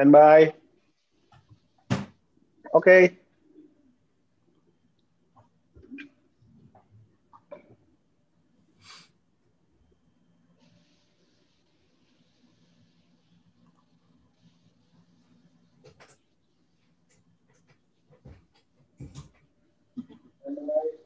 Stand by. Okay. Stand by.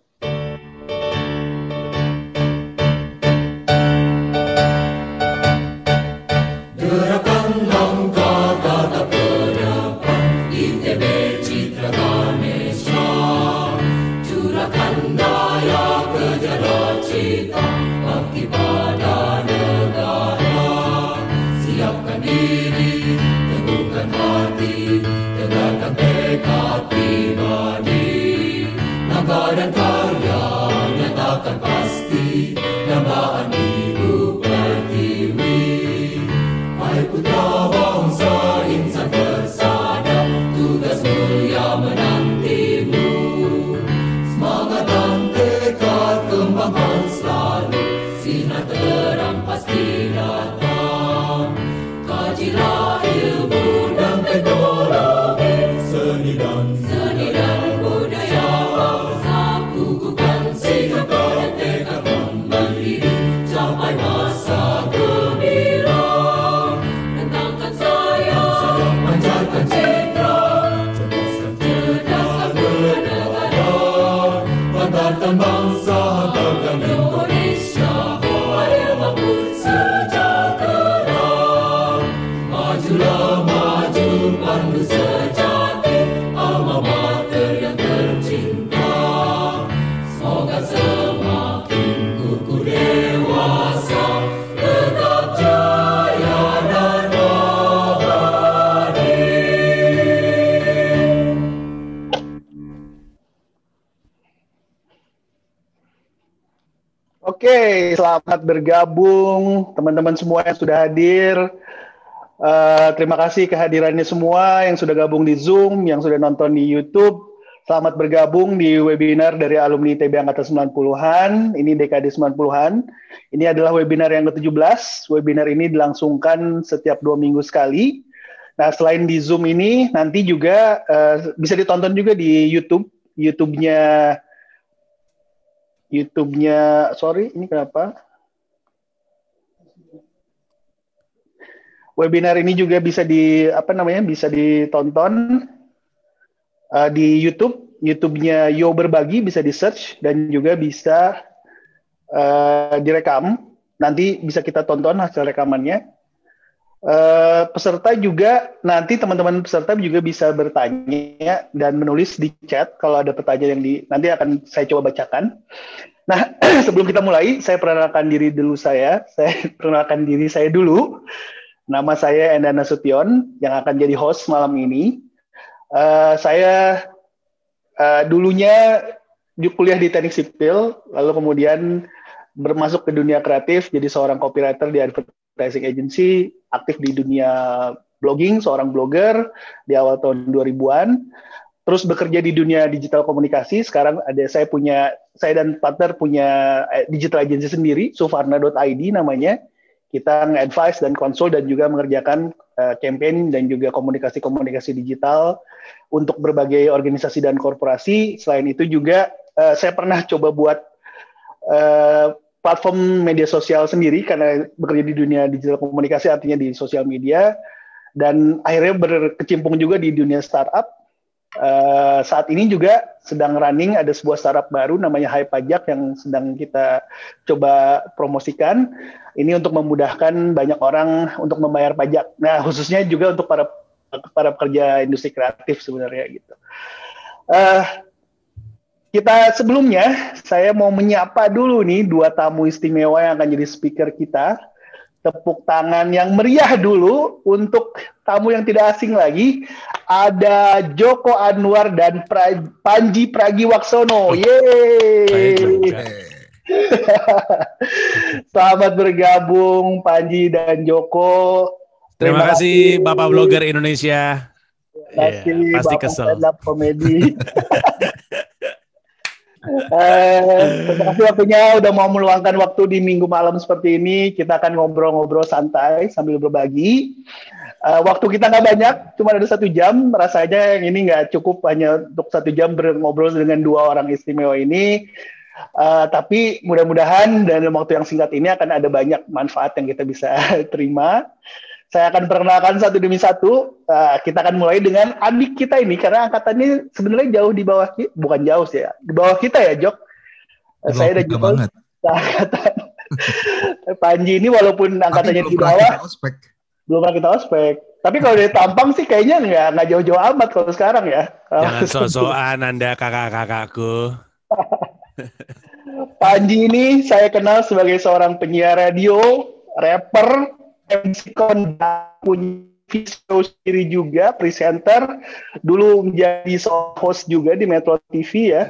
Oke, selamat bergabung teman-teman semua yang sudah hadir. Uh, terima kasih kehadirannya semua yang sudah gabung di Zoom, yang sudah nonton di YouTube. Selamat bergabung di webinar dari alumni TB Angkatan 90-an, ini dekade 90-an. Ini adalah webinar yang ke-17. Webinar ini dilangsungkan setiap dua minggu sekali. Nah, selain di Zoom ini, nanti juga uh, bisa ditonton juga di YouTube. YouTube-nya YouTube-nya sorry ini kenapa? Webinar ini juga bisa di apa namanya bisa ditonton uh, di YouTube. YouTube-nya Yo Berbagi bisa di search dan juga bisa uh, direkam. Nanti bisa kita tonton hasil rekamannya. Eh, peserta juga nanti teman-teman peserta juga bisa bertanya dan menulis di chat kalau ada pertanyaan yang di nanti akan saya coba bacakan. Nah, sebelum kita mulai, saya perkenalkan diri dulu saya. Saya perkenalkan diri saya dulu. Nama saya Endana Sution yang akan jadi host malam ini. Uh, saya uh, dulunya kuliah di teknik sipil, lalu kemudian bermasuk ke dunia kreatif jadi seorang copywriter di advertising advertising agency, aktif di dunia blogging, seorang blogger di awal tahun 2000-an. Terus bekerja di dunia digital komunikasi. Sekarang ada saya punya saya dan partner punya eh, digital agency sendiri, suvarna.id namanya. Kita nge-advise dan konsul dan juga mengerjakan uh, campaign dan juga komunikasi-komunikasi digital untuk berbagai organisasi dan korporasi. Selain itu juga uh, saya pernah coba buat uh, platform media sosial sendiri karena bekerja di dunia digital komunikasi artinya di sosial media dan akhirnya berkecimpung juga di dunia startup. Uh, saat ini juga sedang running ada sebuah startup baru namanya Hai Pajak yang sedang kita coba promosikan. Ini untuk memudahkan banyak orang untuk membayar pajak. Nah khususnya juga untuk para para pekerja industri kreatif sebenarnya gitu. Uh, kita sebelumnya, saya mau menyapa dulu nih dua tamu istimewa yang akan jadi speaker kita. Tepuk tangan yang meriah dulu untuk tamu yang tidak asing lagi. Ada Joko Anwar dan pra Panji Pragiwaksono. Yeay! Selamat bergabung Panji dan Joko. Terima, Terima kasih, Bapak Blogger Indonesia. Terima kasih yeah, pasti Bapak kesel. komedi. Eh, terima kasih waktunya udah mau meluangkan waktu di minggu malam seperti ini. Kita akan ngobrol-ngobrol santai sambil berbagi. Uh, waktu kita nggak banyak, cuma ada satu jam. Rasanya yang ini nggak cukup hanya untuk satu jam berngobrol dengan dua orang istimewa ini. Uh, tapi mudah-mudahan dalam waktu yang singkat ini akan ada banyak manfaat yang kita bisa terima. Saya akan perkenalkan satu demi satu. Uh, kita akan mulai dengan adik kita ini karena angkatannya sebenarnya jauh di bawah kita, bukan jauh sih ya, di bawah kita ya, Jok. Jauh eh, saya dan Jok. angkatan Panji ini walaupun angkatannya di bawah, belum pernah kita ospek. Tapi kalau dari tampang sih kayaknya nggak nggak jauh-jauh amat kalau sekarang ya. Jangan so-soan, Anda kakak-kakakku. Panji ini saya kenal sebagai seorang penyiar radio, rapper, MC Konda punya video sendiri juga, presenter, dulu menjadi host juga di Metro TV ya,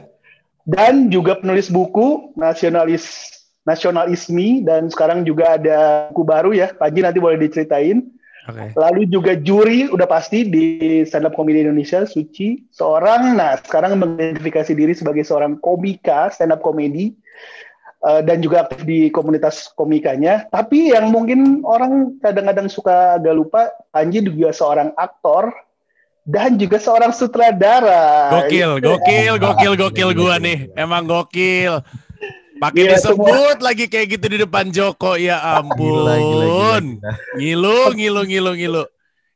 dan juga penulis buku nasionalis nasionalisme dan sekarang juga ada buku baru ya, pagi nanti boleh diceritain. Okay. Lalu juga juri udah pasti di stand up komedi Indonesia Suci seorang nah sekarang mengidentifikasi diri sebagai seorang komika stand up komedi Eh, dan juga aktif di komunitas komikanya. Tapi yang mungkin orang kadang-kadang suka agak lupa, Panji juga seorang aktor dan juga seorang sutradara. Gokil, gitu. gokil, gokil, gokil iya, gua iya, nih. Iya. Emang gokil. Pakai ya, disebut semua. lagi kayak gitu di depan Joko. Ya ampun. Gila, gila, gila, gila. Ngilu, ngilu, ngilu, ngilu.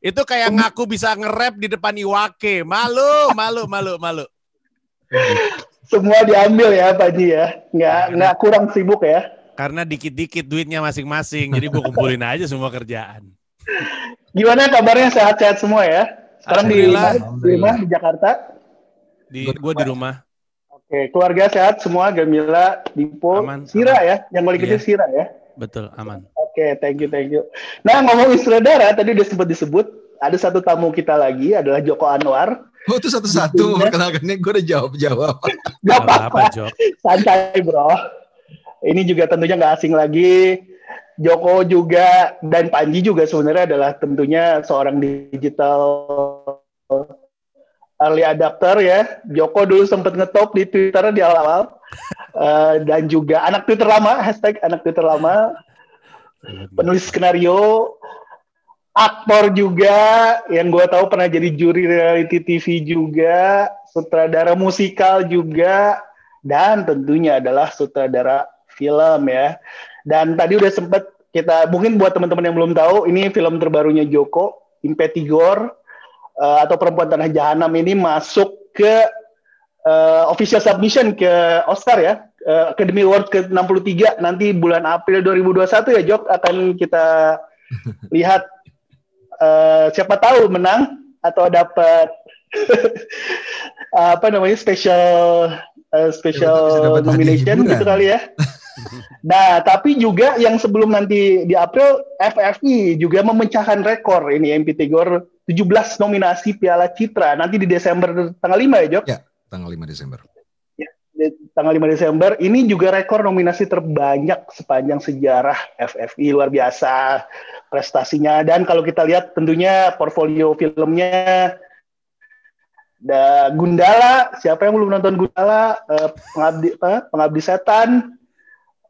Itu kayak ngaku bisa nge-rap di depan Iwake. Malu, malu, malu, malu semua diambil ya Pak Ji ya. Nggak, karena, nggak kurang sibuk ya. Karena dikit-dikit duitnya masing-masing, jadi gue kumpulin aja semua kerjaan. Gimana kabarnya sehat-sehat semua ya? Sekarang di rumah, di rumah di Jakarta? Di, gue di rumah. Oke, keluarga sehat semua, Gamila, Dipo, aman, Sira ya, yang paling kecil iya. Sira ya. Betul, aman. Oke, thank you, thank you. Nah, ngomong istri darah tadi udah sempat disebut, ada satu tamu kita lagi adalah Joko Anwar. Oh itu satu-satu ya. perkenalkannya gue udah jawab-jawab. Gak apa-apa Santai bro. Ini juga tentunya nggak asing lagi. Joko juga dan Panji juga sebenarnya adalah tentunya seorang digital early adapter ya. Joko dulu sempat ngetop di Twitter di awal-awal. uh, dan juga anak Twitter lama, hashtag anak Twitter lama. Penulis skenario, aktor juga yang gue tahu pernah jadi juri reality TV juga sutradara musikal juga dan tentunya adalah sutradara film ya dan tadi udah sempet kita mungkin buat teman-teman yang belum tahu ini film terbarunya Joko Impetigor uh, atau Perempuan Tanah Jahanam ini masuk ke uh, official submission ke Oscar ya eh, Academy Award ke 63 nanti bulan April 2021 ya Jok akan kita lihat uh, siapa tahu menang atau dapat eh, apa namanya special uh, special ya, nomination gitu kali ya. nah, tapi juga yang sebelum nanti di April FFI juga memecahkan rekor ini MP tujuh 17 nominasi Piala Citra nanti di Desember tanggal 5 ya, Jok? Ya, tanggal 5 Desember. Ya, di, tanggal 5 Desember ini juga rekor nominasi terbanyak sepanjang sejarah FFI luar biasa prestasinya dan kalau kita lihat tentunya portfolio filmnya da Gundala siapa yang belum nonton Gundala uh, pengabdi uh, pengabdi setan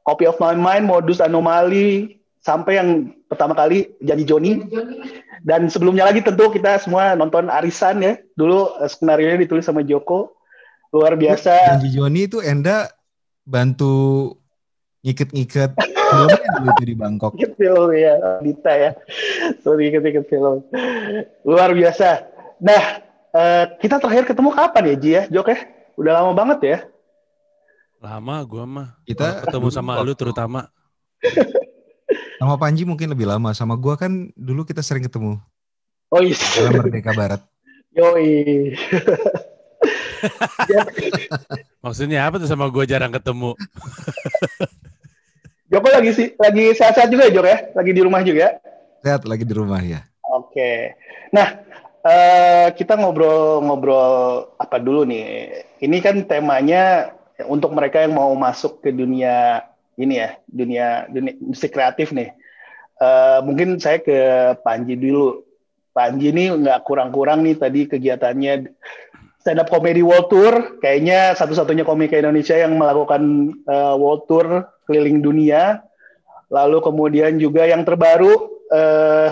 Copy of My Mind Modus Anomali sampai yang pertama kali jadi Joni dan sebelumnya lagi tentu kita semua nonton Arisan ya dulu eh, skenario ditulis sama Joko luar biasa Janji Joni itu Enda bantu Ngikut-ngikut filmnya dulu itu di Bangkok. Ngikut film ya, Dita ya. So ngikut-ngikut film. Luar biasa. Nah, eh, kita terakhir ketemu kapan ya Ji ya, Jok ya? Udah lama banget ya? Lama gua mah. Kita ketemu sama lu terutama. Sama Panji mungkin lebih lama. Sama gua kan dulu kita sering ketemu. Oh iya. Dalam Merdeka Barat. Yoi. Maksudnya apa tuh sama gue jarang ketemu? Joko lagi sih lagi sehat-sehat juga ya Joko ya? Lagi di rumah juga? Sehat lagi di rumah ya. Oke. Nah, uh, kita ngobrol-ngobrol apa dulu nih? Ini kan temanya untuk mereka yang mau masuk ke dunia ini ya, dunia dunia musik kreatif nih. Uh, mungkin saya ke Panji dulu. Panji ini nggak kurang-kurang nih tadi kegiatannya stand up comedy world tour kayaknya satu-satunya komika Indonesia yang melakukan uh, world tour keliling dunia lalu kemudian juga yang terbaru uh,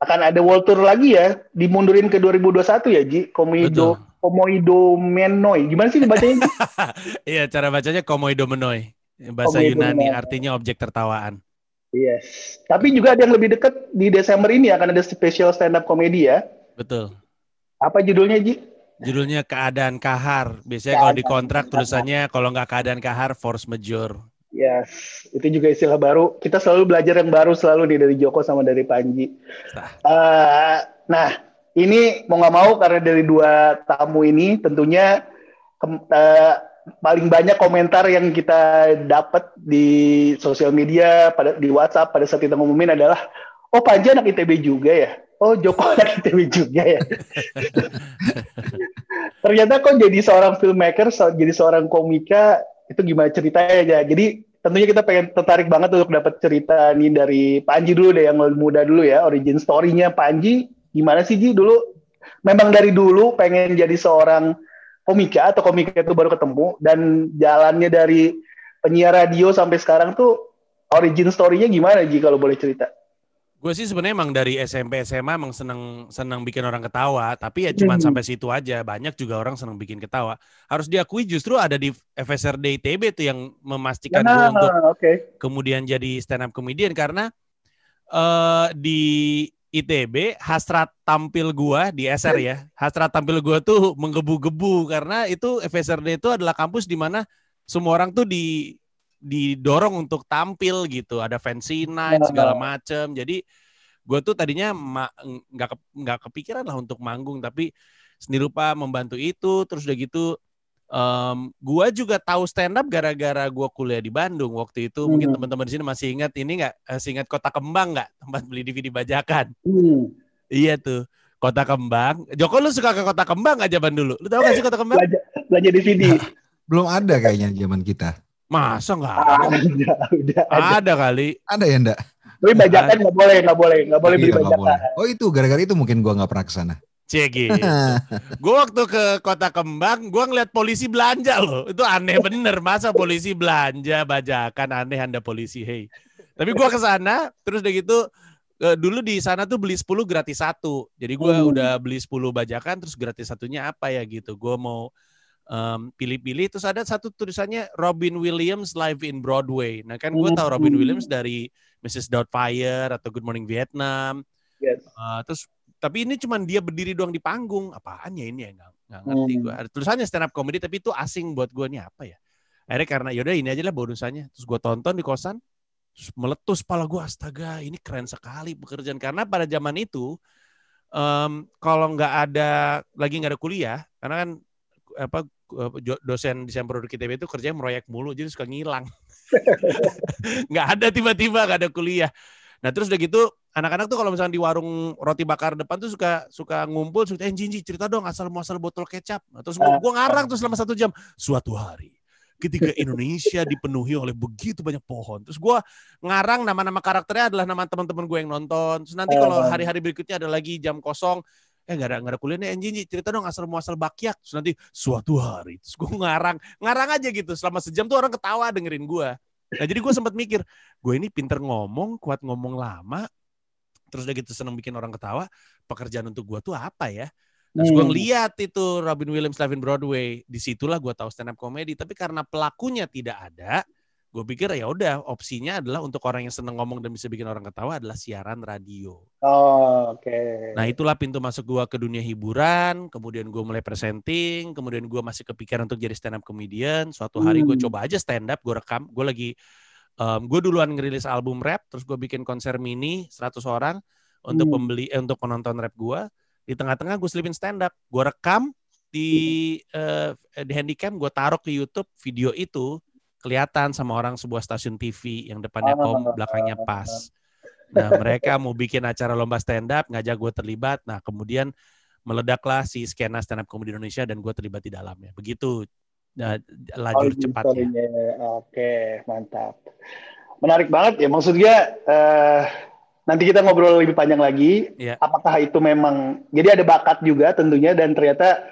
akan ada world tour lagi ya dimundurin ke 2021 ya Ji komido komoido menoi gimana sih dibacanya iya cara bacanya komoido menoi bahasa komoido Yunani menoy. artinya objek tertawaan Yes. Tapi juga ada yang lebih dekat di Desember ini akan ada special stand up komedi ya. Betul. Apa judulnya Ji? Judulnya keadaan kahar. Biasanya kalau di kontrak tulisannya kalau nggak keadaan kahar force major. Yes, itu juga istilah baru. Kita selalu belajar yang baru selalu nih dari Joko sama dari Panji. Nah. Uh, nah, ini mau nggak mau karena dari dua tamu ini tentunya uh, paling banyak komentar yang kita dapat di sosial media pada di WhatsApp pada saat kita ngumumin adalah oh Panji anak ITB juga ya oh Joko anak ITB juga ya. Ternyata kok jadi seorang filmmaker, jadi seorang komika, itu gimana ceritanya ya. Jadi tentunya kita pengen tertarik banget untuk dapat cerita nih dari Panji dulu deh, yang muda dulu ya, origin story-nya Panji. Gimana sih Ji dulu? Memang dari dulu pengen jadi seorang komika atau komika itu baru ketemu dan jalannya dari penyiar radio sampai sekarang tuh origin story-nya gimana Ji kalau boleh cerita? Gue sih sebenarnya emang dari SMP SMA emang seneng seneng bikin orang ketawa, tapi ya cuman hmm. sampai situ aja. Banyak juga orang seneng bikin ketawa. Harus diakui justru ada di FSRD ITB tuh yang memastikan nah, gue untuk okay. kemudian jadi stand up comedian karena uh, di ITB hasrat tampil gue di SR hmm. ya. Hasrat tampil gue tuh menggebu-gebu karena itu FSRD itu adalah kampus di mana semua orang tuh di didorong untuk tampil gitu ada fancy iya. night segala macem jadi gue tuh tadinya nggak nggak kepikiran lah untuk manggung tapi seni rupa membantu itu terus udah gitu um, gue juga tahu stand up gara-gara gue kuliah di Bandung waktu itu hmm. mungkin teman-teman di sini masih ingat ini nggak masih ingat kota kembang nggak tempat beli DVD bajakan hmm. iya tuh kota kembang Joko lu suka ke kota kembang aja Ban dulu lu tahu gak sih kota kembang belajar, belajar DVD belum ada kayaknya zaman kita Masa nggak ah, ada? ada, udah, ada. ada kali. Ada ya enggak? Tapi bajakan nggak boleh, enggak boleh, enggak boleh iya, beli bajakan. Boleh. Oh itu gara-gara itu mungkin gua enggak pernah ke sana. Cegi. Gitu. Gua waktu ke Kota Kembang, gua ngeliat polisi belanja loh. Itu aneh bener. Masa polisi belanja bajakan aneh anda polisi, hei. Tapi gua ke sana, terus udah gitu eh, dulu di sana tuh beli 10 gratis satu. Jadi gue hmm. udah beli 10 bajakan terus gratis satunya apa ya gitu. Gue mau pilih pilih-pilih terus ada satu tulisannya Robin Williams Live in Broadway. Nah kan gue tahu Robin hmm. Williams dari Mrs. Doubtfire atau Good Morning Vietnam. Uh, terus tapi ini cuma dia berdiri doang di panggung. Apaan ya ini ya nggak, nggak ngerti hmm. gue. Ada tulisannya stand up comedy tapi itu asing buat gue ini apa ya. Akhirnya karena yaudah ini aja lah bonusannya. Terus gue tonton di kosan terus meletus pala gue astaga ini keren sekali pekerjaan karena pada zaman itu um, kalau nggak ada lagi nggak ada kuliah karena kan apa Eh, dosen desain produk ITB itu kerjanya meroyek mulu jadi suka ngilang nggak ada tiba-tiba nggak ada kuliah nah terus udah gitu anak-anak tuh kalau misalnya di warung roti bakar depan tuh suka suka ngumpul suka eh Jinji cerita dong asal muasal botol kecap nah, terus gue ngarang tuh selama satu jam suatu hari ketika Indonesia dipenuhi oleh begitu banyak pohon. Terus gue ngarang nama-nama karakternya adalah nama teman-teman gue yang nonton. Terus nanti eh, kalau hari-hari berikutnya ada lagi jam kosong, eh gak ada gak ada kuliah eh, nih anjing cerita dong asal muasal bakyak terus nanti suatu hari terus gue ngarang ngarang aja gitu selama sejam tuh orang ketawa dengerin gue nah jadi gue sempat mikir gue ini pinter ngomong kuat ngomong lama terus udah gitu seneng bikin orang ketawa pekerjaan untuk gue tuh apa ya Terus gue hmm. ngeliat itu Robin Williams Live in Broadway. Disitulah gue tahu stand up comedy. Tapi karena pelakunya tidak ada, gue pikir ya udah opsinya adalah untuk orang yang seneng ngomong dan bisa bikin orang ketawa adalah siaran radio. Oh, oke. Okay. Nah, itulah pintu masuk gue ke dunia hiburan, kemudian gue mulai presenting, kemudian gue masih kepikiran untuk jadi stand up comedian. Suatu hari hmm. gue coba aja stand up, gue rekam, gue lagi um, mmm, gue duluan ngerilis album rap, terus gue bikin konser mini 100 orang untuk hmm. pembeli eh, untuk penonton rap gue. Di tengah-tengah gue selipin stand up, gue rekam di hmm. uh, di handycam, gue taruh ke YouTube video itu kelihatan sama orang sebuah stasiun TV yang depannya ah, kom, belakangnya ah, ah, pas. Nah, mereka mau bikin acara lomba stand up, ngajak gue terlibat. Nah, kemudian meledaklah si skena stand up komedi Indonesia dan gue terlibat di dalamnya. Begitu uh, lajur oh, gitu cepatnya. Oke, mantap. Menarik banget ya. Maksudnya uh, eh, nanti kita ngobrol lebih panjang lagi. Yeah. Apakah itu memang jadi ada bakat juga tentunya dan ternyata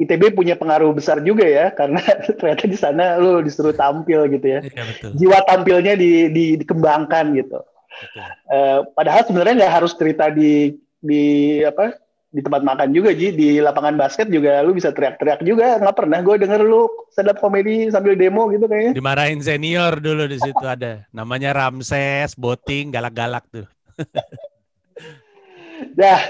ITB punya pengaruh besar juga ya karena ternyata di sana lu disuruh tampil gitu ya. Iya, betul. Jiwa tampilnya di, di, dikembangkan gitu. Betul. Uh, padahal sebenarnya nggak harus cerita di di apa di tempat makan juga Ji, di lapangan basket juga lu bisa teriak-teriak juga. Nggak pernah gue denger lu stand komedi sambil demo gitu kayaknya. Dimarahin senior dulu di situ ada. Namanya Ramses, boting, galak-galak tuh. Dah,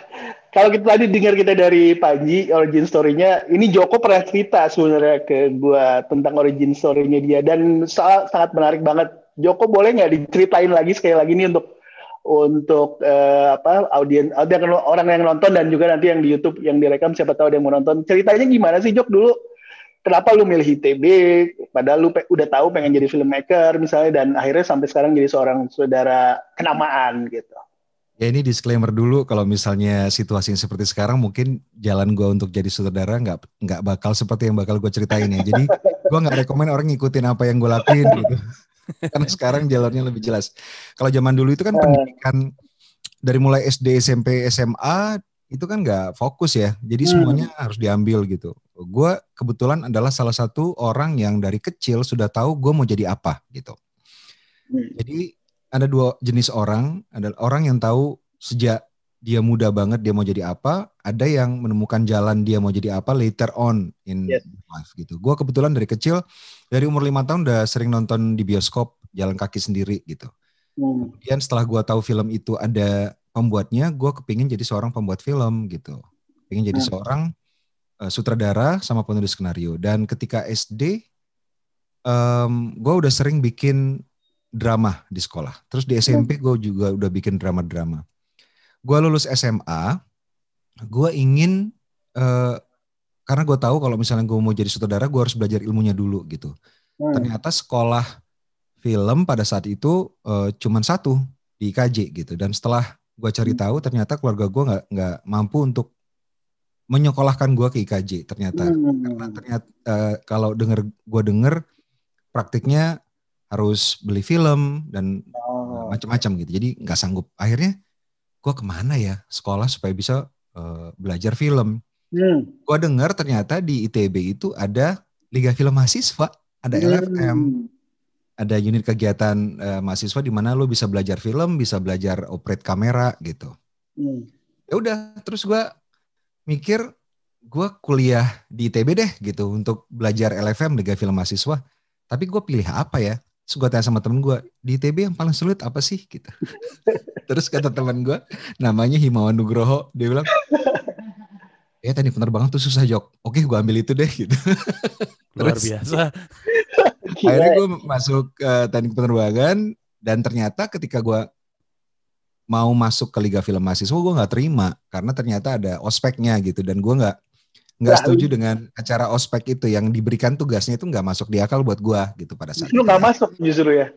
kalau kita tadi dengar kita dari Panji origin story-nya, ini Joko pernah cerita sebenarnya ke gua tentang origin story-nya dia dan sangat sangat menarik banget. Joko boleh nggak diceritain lagi sekali lagi ini untuk untuk uh, apa audiens orang yang nonton dan juga nanti yang di YouTube yang direkam siapa tahu ada yang mau nonton. Ceritanya gimana sih Jok dulu? Kenapa lu milih ITB? Padahal lu pe- udah tahu pengen jadi filmmaker misalnya dan akhirnya sampai sekarang jadi seorang saudara kenamaan gitu. Ya ini disclaimer dulu kalau misalnya situasi seperti sekarang mungkin jalan gue untuk jadi sutradara nggak nggak bakal seperti yang bakal gue ceritain ya. Jadi gue nggak rekomend orang ngikutin apa yang gue lakuin gitu. Karena sekarang jalurnya lebih jelas. Kalau zaman dulu itu kan ah. pendidikan dari mulai SD, SMP, SMA itu kan nggak fokus ya. Jadi hmm. semuanya hmm. harus diambil gitu. Gue kebetulan adalah salah satu orang yang dari kecil sudah tahu gue mau jadi apa gitu. Hmm. Jadi ada dua jenis orang, ada orang yang tahu sejak dia muda banget dia mau jadi apa, ada yang menemukan jalan dia mau jadi apa later on in yes. life gitu. Gue kebetulan dari kecil dari umur lima tahun udah sering nonton di bioskop jalan kaki sendiri gitu. Hmm. Kemudian setelah gue tahu film itu ada pembuatnya, gue kepingin jadi seorang pembuat film gitu. Pengen jadi hmm. seorang uh, sutradara sama penulis skenario. Dan ketika SD, um, gue udah sering bikin drama di sekolah. Terus di SMP hmm. gue juga udah bikin drama-drama. Gue lulus SMA, gue ingin uh, karena gue tahu kalau misalnya gue mau jadi sutradara, gue harus belajar ilmunya dulu gitu. Hmm. Ternyata sekolah film pada saat itu uh, cuman satu di IKJ gitu. Dan setelah gue cari hmm. tahu, ternyata keluarga gue nggak nggak mampu untuk menyekolahkan gue ke IKJ ternyata hmm. karena ternyata uh, eh, kalau denger gue denger praktiknya harus beli film dan oh. macam-macam gitu. Jadi nggak sanggup. Akhirnya gue kemana ya sekolah supaya bisa uh, belajar film. Hmm. Gue dengar ternyata di ITB itu ada Liga Film Mahasiswa, ada hmm. LFM, ada unit kegiatan uh, mahasiswa di mana lo bisa belajar film, bisa belajar operate kamera gitu. Hmm. Ya udah, terus gue mikir gue kuliah di ITB deh gitu untuk belajar LFM Liga Film Mahasiswa. Tapi gue pilih apa ya? Terus gue tanya sama temen gue, di ITB yang paling sulit apa sih? gitu. Terus kata temen gue, namanya Himawan Nugroho. Dia bilang, ya eh, tadi bener banget tuh susah jok. Oke gue ambil itu deh gitu. Luar biasa. akhirnya gue masuk ke uh, teknik penerbangan. Dan ternyata ketika gue mau masuk ke Liga Film Mahasiswa gue gak terima karena ternyata ada ospeknya gitu dan gue gak nggak setuju dengan acara ospek itu yang diberikan tugasnya itu nggak masuk di akal buat gua gitu pada saat itu nggak masuk justru ya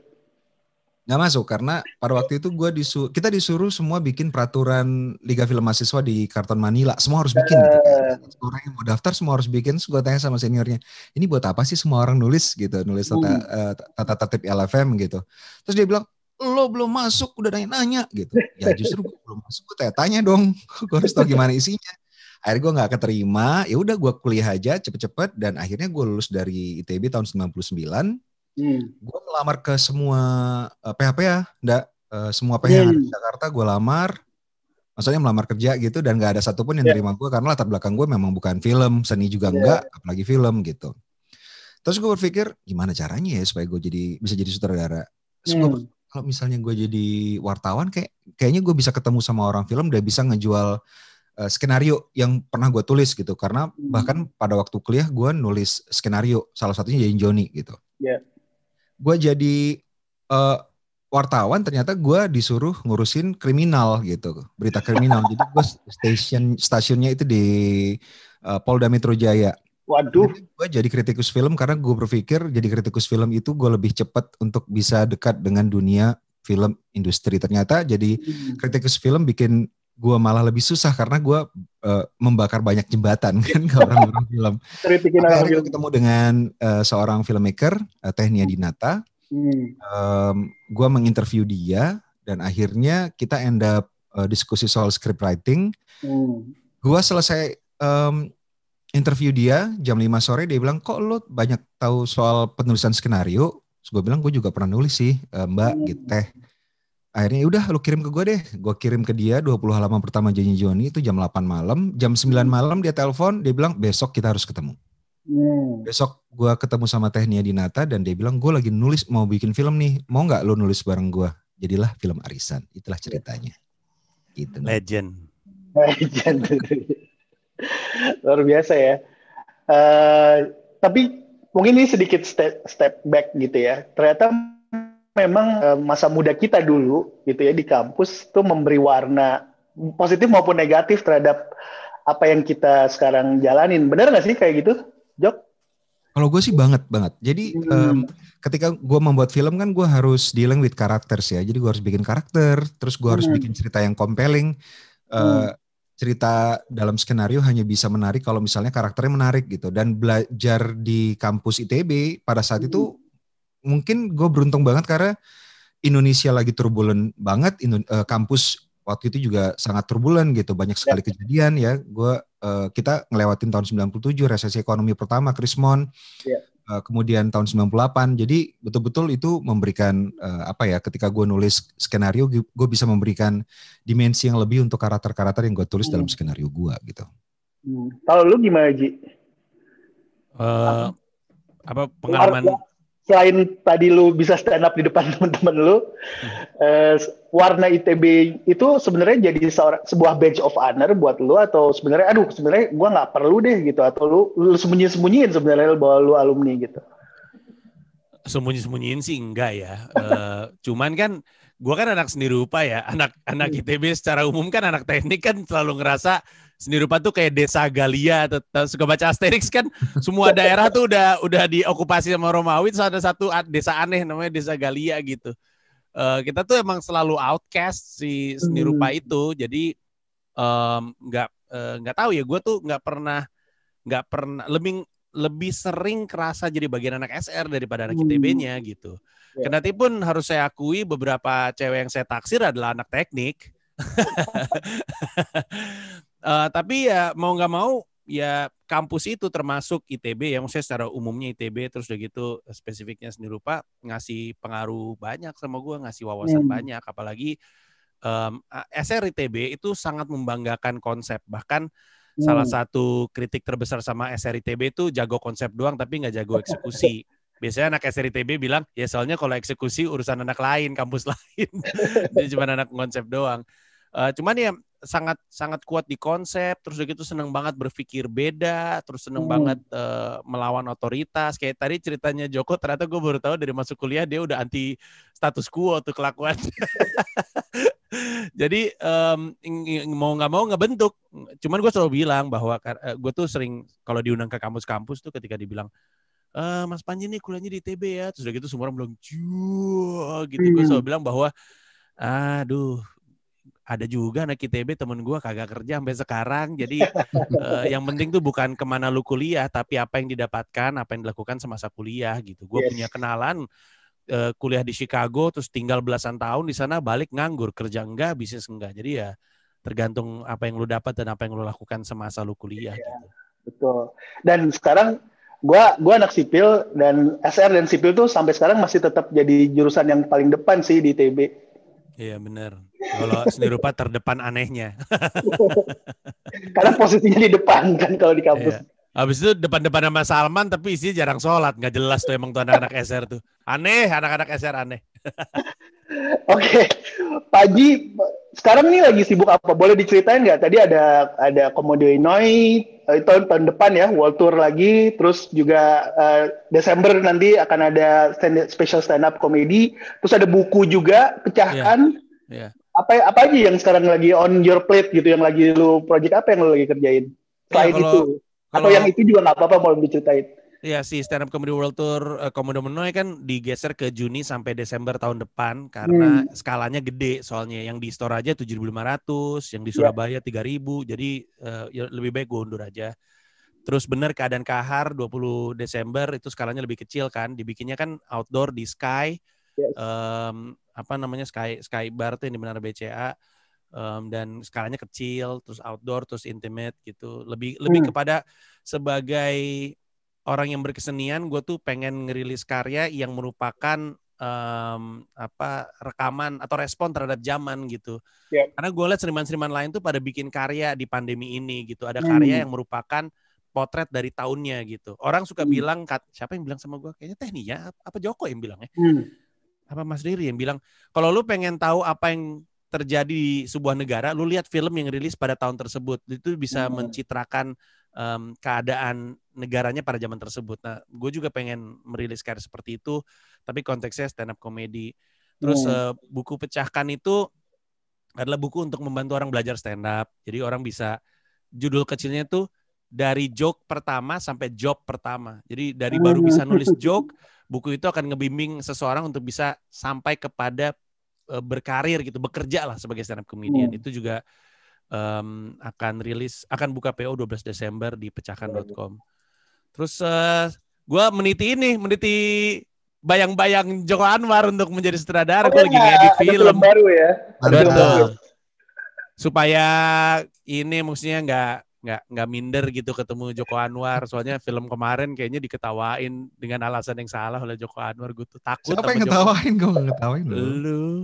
nggak masuk karena pada waktu itu gua disuruh kita disuruh semua bikin peraturan Liga Film Mahasiswa di Karton Manila semua harus bikin gitu kan eh. orang yang mau daftar semua harus bikin gue tanya sama seniornya ini buat apa sih semua orang nulis gitu nulis tata uh, tata tertib LFM gitu terus dia bilang lo belum masuk udah nanya-nanya gitu ya justru gue belum masuk gue tanya, tanya dong gua harus tahu gimana isinya akhirnya gue nggak keterima ya udah gue kuliah aja cepet-cepet dan akhirnya gue lulus dari ITB tahun 99 hmm. gue melamar ke semua uh, eh, PHP ya ndak uh, eh, semua PH hmm. yang ada di hmm. Jakarta gue lamar maksudnya melamar kerja gitu dan gak ada satupun yang yeah. terima gue karena latar belakang gue memang bukan film seni juga yeah. enggak apalagi film gitu terus gue berpikir gimana caranya ya supaya gue jadi bisa jadi sutradara hmm. kalau misalnya gue jadi wartawan kayak kayaknya gue bisa ketemu sama orang film udah bisa ngejual Eh, skenario yang pernah gue tulis gitu karena hmm. bahkan pada waktu kuliah gue nulis skenario salah satunya jadi Joni gitu. Yeah. Gue jadi uh, wartawan ternyata gue disuruh ngurusin kriminal gitu berita kriminal jadi gue station stasiunnya itu di uh, Polda Metro Jaya. Waduh. Gue jadi kritikus film karena gue berpikir jadi kritikus film itu gue lebih cepat untuk bisa dekat dengan dunia film industri. Ternyata jadi hmm. kritikus film bikin gue malah lebih susah karena gue uh, membakar banyak jembatan kan ke orang-orang film. Akhirnya gue ketemu dengan uh, seorang filmmaker, uh, eh, Tehnia hmm. Dinata. Hmm. Um, gue menginterview dia dan akhirnya kita end up uh, diskusi soal script writing. Hmm. Gue selesai um, interview dia jam 5 sore dia bilang kok lo banyak tahu soal penulisan skenario. Terus gue bilang gue juga pernah nulis sih uh, mbak hmm. gitu teh akhirnya ya udah lu kirim ke gue deh gue kirim ke dia 20 halaman pertama janji Joni itu jam 8 malam jam 9 hmm. malam dia telepon dia bilang besok kita harus ketemu hmm. besok gue ketemu sama Tehnia Dinata dan dia bilang gue lagi nulis mau bikin film nih mau nggak lu nulis bareng gue jadilah film arisan itulah ceritanya gitu legend legend luar biasa ya uh, tapi mungkin ini sedikit step step back gitu ya ternyata memang eh, masa muda kita dulu gitu ya di kampus tuh memberi warna positif maupun negatif terhadap apa yang kita sekarang jalanin. Benar nggak sih kayak gitu, Jok? Kalau gue sih banget banget. Jadi hmm. um, ketika gue membuat film kan gue harus dealing with characters ya. Jadi gue harus bikin karakter, terus gue hmm. harus bikin cerita yang compelling. Uh, hmm. Cerita dalam skenario hanya bisa menarik kalau misalnya karakternya menarik gitu. Dan belajar di kampus ITB pada saat hmm. itu mungkin gue beruntung banget karena Indonesia lagi turbulen banget, eh, kampus waktu itu juga sangat turbulen gitu, banyak sekali ya. kejadian ya. Gue eh, kita ngelewatin tahun 97 resesi ekonomi pertama Krismon. Yeah. Ya. Uh, kemudian tahun 98. Jadi betul-betul itu memberikan eh, apa ya ketika gue nulis skenario gue bisa memberikan dimensi yang lebih untuk karakter-karakter yang gue tulis hmm. dalam skenario gue gitu. Hmm. lu gimana Ji? Uh, apa pengalaman? selain tadi lu bisa stand up di depan teman-teman lu, eh, warna ITB itu sebenarnya jadi seorang, sebuah badge of honor buat lu atau sebenarnya aduh sebenarnya gua nggak perlu deh gitu atau lu lu sembunyi-sembunyiin sebenarnya bahwa lu alumni gitu. Sembunyi-sembunyiin sih enggak ya. uh, cuman kan gue kan anak sendiri rupa ya anak anak hmm. ITB secara umum kan anak teknik kan selalu ngerasa seni rupa tuh kayak desa Galia atau, suka baca Asterix kan semua daerah tuh udah udah diokupasi sama Romawi So ada satu desa aneh namanya desa Galia gitu uh, kita tuh emang selalu outcast si seni hmm. rupa itu jadi nggak um, nggak uh, tahu ya gue tuh nggak pernah nggak pernah lebih lebih sering kerasa jadi bagian anak SR daripada anak ITB-nya hmm. gitu. Yeah. Kendati pun harus saya akui beberapa cewek yang saya taksir adalah anak teknik. Uh, tapi ya mau nggak mau ya kampus itu termasuk ITB ya maksudnya secara umumnya ITB terus udah gitu spesifiknya sendiri lupa ngasih pengaruh banyak sama gue ngasih wawasan hmm. banyak apalagi um, SR ITB itu sangat membanggakan konsep bahkan hmm. salah satu kritik terbesar sama SR ITB itu jago konsep doang tapi nggak jago eksekusi biasanya anak SR ITB bilang ya soalnya kalau eksekusi urusan anak lain kampus lain jadi cuma anak konsep doang uh, cuman ya sangat sangat kuat di konsep terus udah gitu seneng banget berpikir beda terus seneng hmm. banget uh, melawan otoritas kayak tadi ceritanya Joko ternyata gue baru tahu dari masuk kuliah dia udah anti status quo tuh kelakuan jadi um, mau nggak mau ngebentuk cuman gue selalu bilang bahwa uh, eh, gue tuh sering kalau diundang ke kampus-kampus tuh ketika dibilang Uh, Mas Panji nih kuliahnya di TB ya. Terus udah gitu semua orang bilang, "Juh." gitu. Hmm. Gue selalu bilang bahwa aduh, ada juga anak ITB temen gue kagak kerja sampai sekarang. Jadi uh, yang penting tuh bukan kemana lu kuliah, tapi apa yang didapatkan, apa yang dilakukan semasa kuliah gitu. Gue yes. punya kenalan uh, kuliah di Chicago, terus tinggal belasan tahun di sana, balik nganggur, kerja enggak, bisnis enggak. Jadi ya tergantung apa yang lu dapat dan apa yang lu lakukan semasa lu kuliah. Iya, gitu. Betul. Dan sekarang gua gua anak sipil dan SR dan sipil tuh sampai sekarang masih tetap jadi jurusan yang paling depan sih di ITB. Iya benar. Kalau seni rupa terdepan anehnya. Karena posisinya di depan kan kalau di iya. kampus. Iya. Habis itu depan-depan sama Salman tapi isinya jarang sholat. Gak jelas tuh emang tuh anak-anak SR tuh. Aneh, anak-anak SR aneh. Oke, okay. Ji, sekarang ini lagi sibuk apa? Boleh diceritain nggak? Tadi ada ada Komodo Inoi eh, tahun tahun depan ya World Tour lagi, terus juga uh, Desember nanti akan ada stand, special stand up komedi, terus ada buku juga pecahkan. Yeah. Yeah. Apa apa aja yang sekarang lagi on your plate gitu? Yang lagi lu project apa yang lu lagi kerjain? Iya, Selain yeah, kalau, itu, kalau, atau yang itu juga nggak apa-apa mau diceritain? Ya si stand up comedy world tour uh, Komodo Menoy kan digeser ke Juni sampai Desember tahun depan karena hmm. skalanya gede soalnya yang di store aja 7.500, yang di iya. Surabaya yeah. 3.000. Jadi uh, ya lebih baik gue undur aja. Terus benar keadaan kahar 20 Desember itu skalanya lebih kecil kan, dibikinnya kan outdoor di Sky. Yes. Iya. Um, apa namanya Sky Sky Bar tuh yang di Menara BCA um, dan skalanya kecil, terus outdoor, terus intimate gitu. Lebih hmm. lebih kepada sebagai orang yang berkesenian gue tuh pengen ngerilis karya yang merupakan um, apa rekaman atau respon terhadap zaman gitu. yeah. Karena gue lihat seniman-seniman lain tuh pada bikin karya di pandemi ini gitu. Ada hmm. karya yang merupakan potret dari tahunnya gitu. Orang suka hmm. bilang kat, siapa yang bilang sama gue kayaknya ya apa Joko yang bilang ya? Hmm. Apa Mas Diri yang bilang kalau lu pengen tahu apa yang terjadi di sebuah negara, lu lihat film yang rilis pada tahun tersebut. Itu bisa hmm. mencitrakan um, keadaan negaranya pada zaman tersebut. Nah, gue juga pengen merilis karya seperti itu, tapi konteksnya stand up comedy. Terus hmm. uh, buku pecahkan itu adalah buku untuk membantu orang belajar stand up. Jadi orang bisa judul kecilnya tuh dari joke pertama sampai job pertama. Jadi dari baru bisa nulis joke, buku itu akan ngebimbing seseorang untuk bisa sampai kepada eh, berkarir gitu, bekerja lah sebagai stand up comedian. Hmm. Itu juga um, akan rilis akan buka PO 12 Desember di pecahkan.com. Terus uh, eh, gue meniti ini, meniti bayang-bayang Joko Anwar untuk menjadi sutradara. gue oh, lagi iya. ngedit film. film baru ya. Betul. Supaya ini maksudnya nggak nggak nggak minder gitu ketemu Joko Anwar soalnya film kemarin kayaknya diketawain dengan alasan yang salah oleh Joko Anwar gue tuh takut siapa yang ketawain gue nggak ketawain lu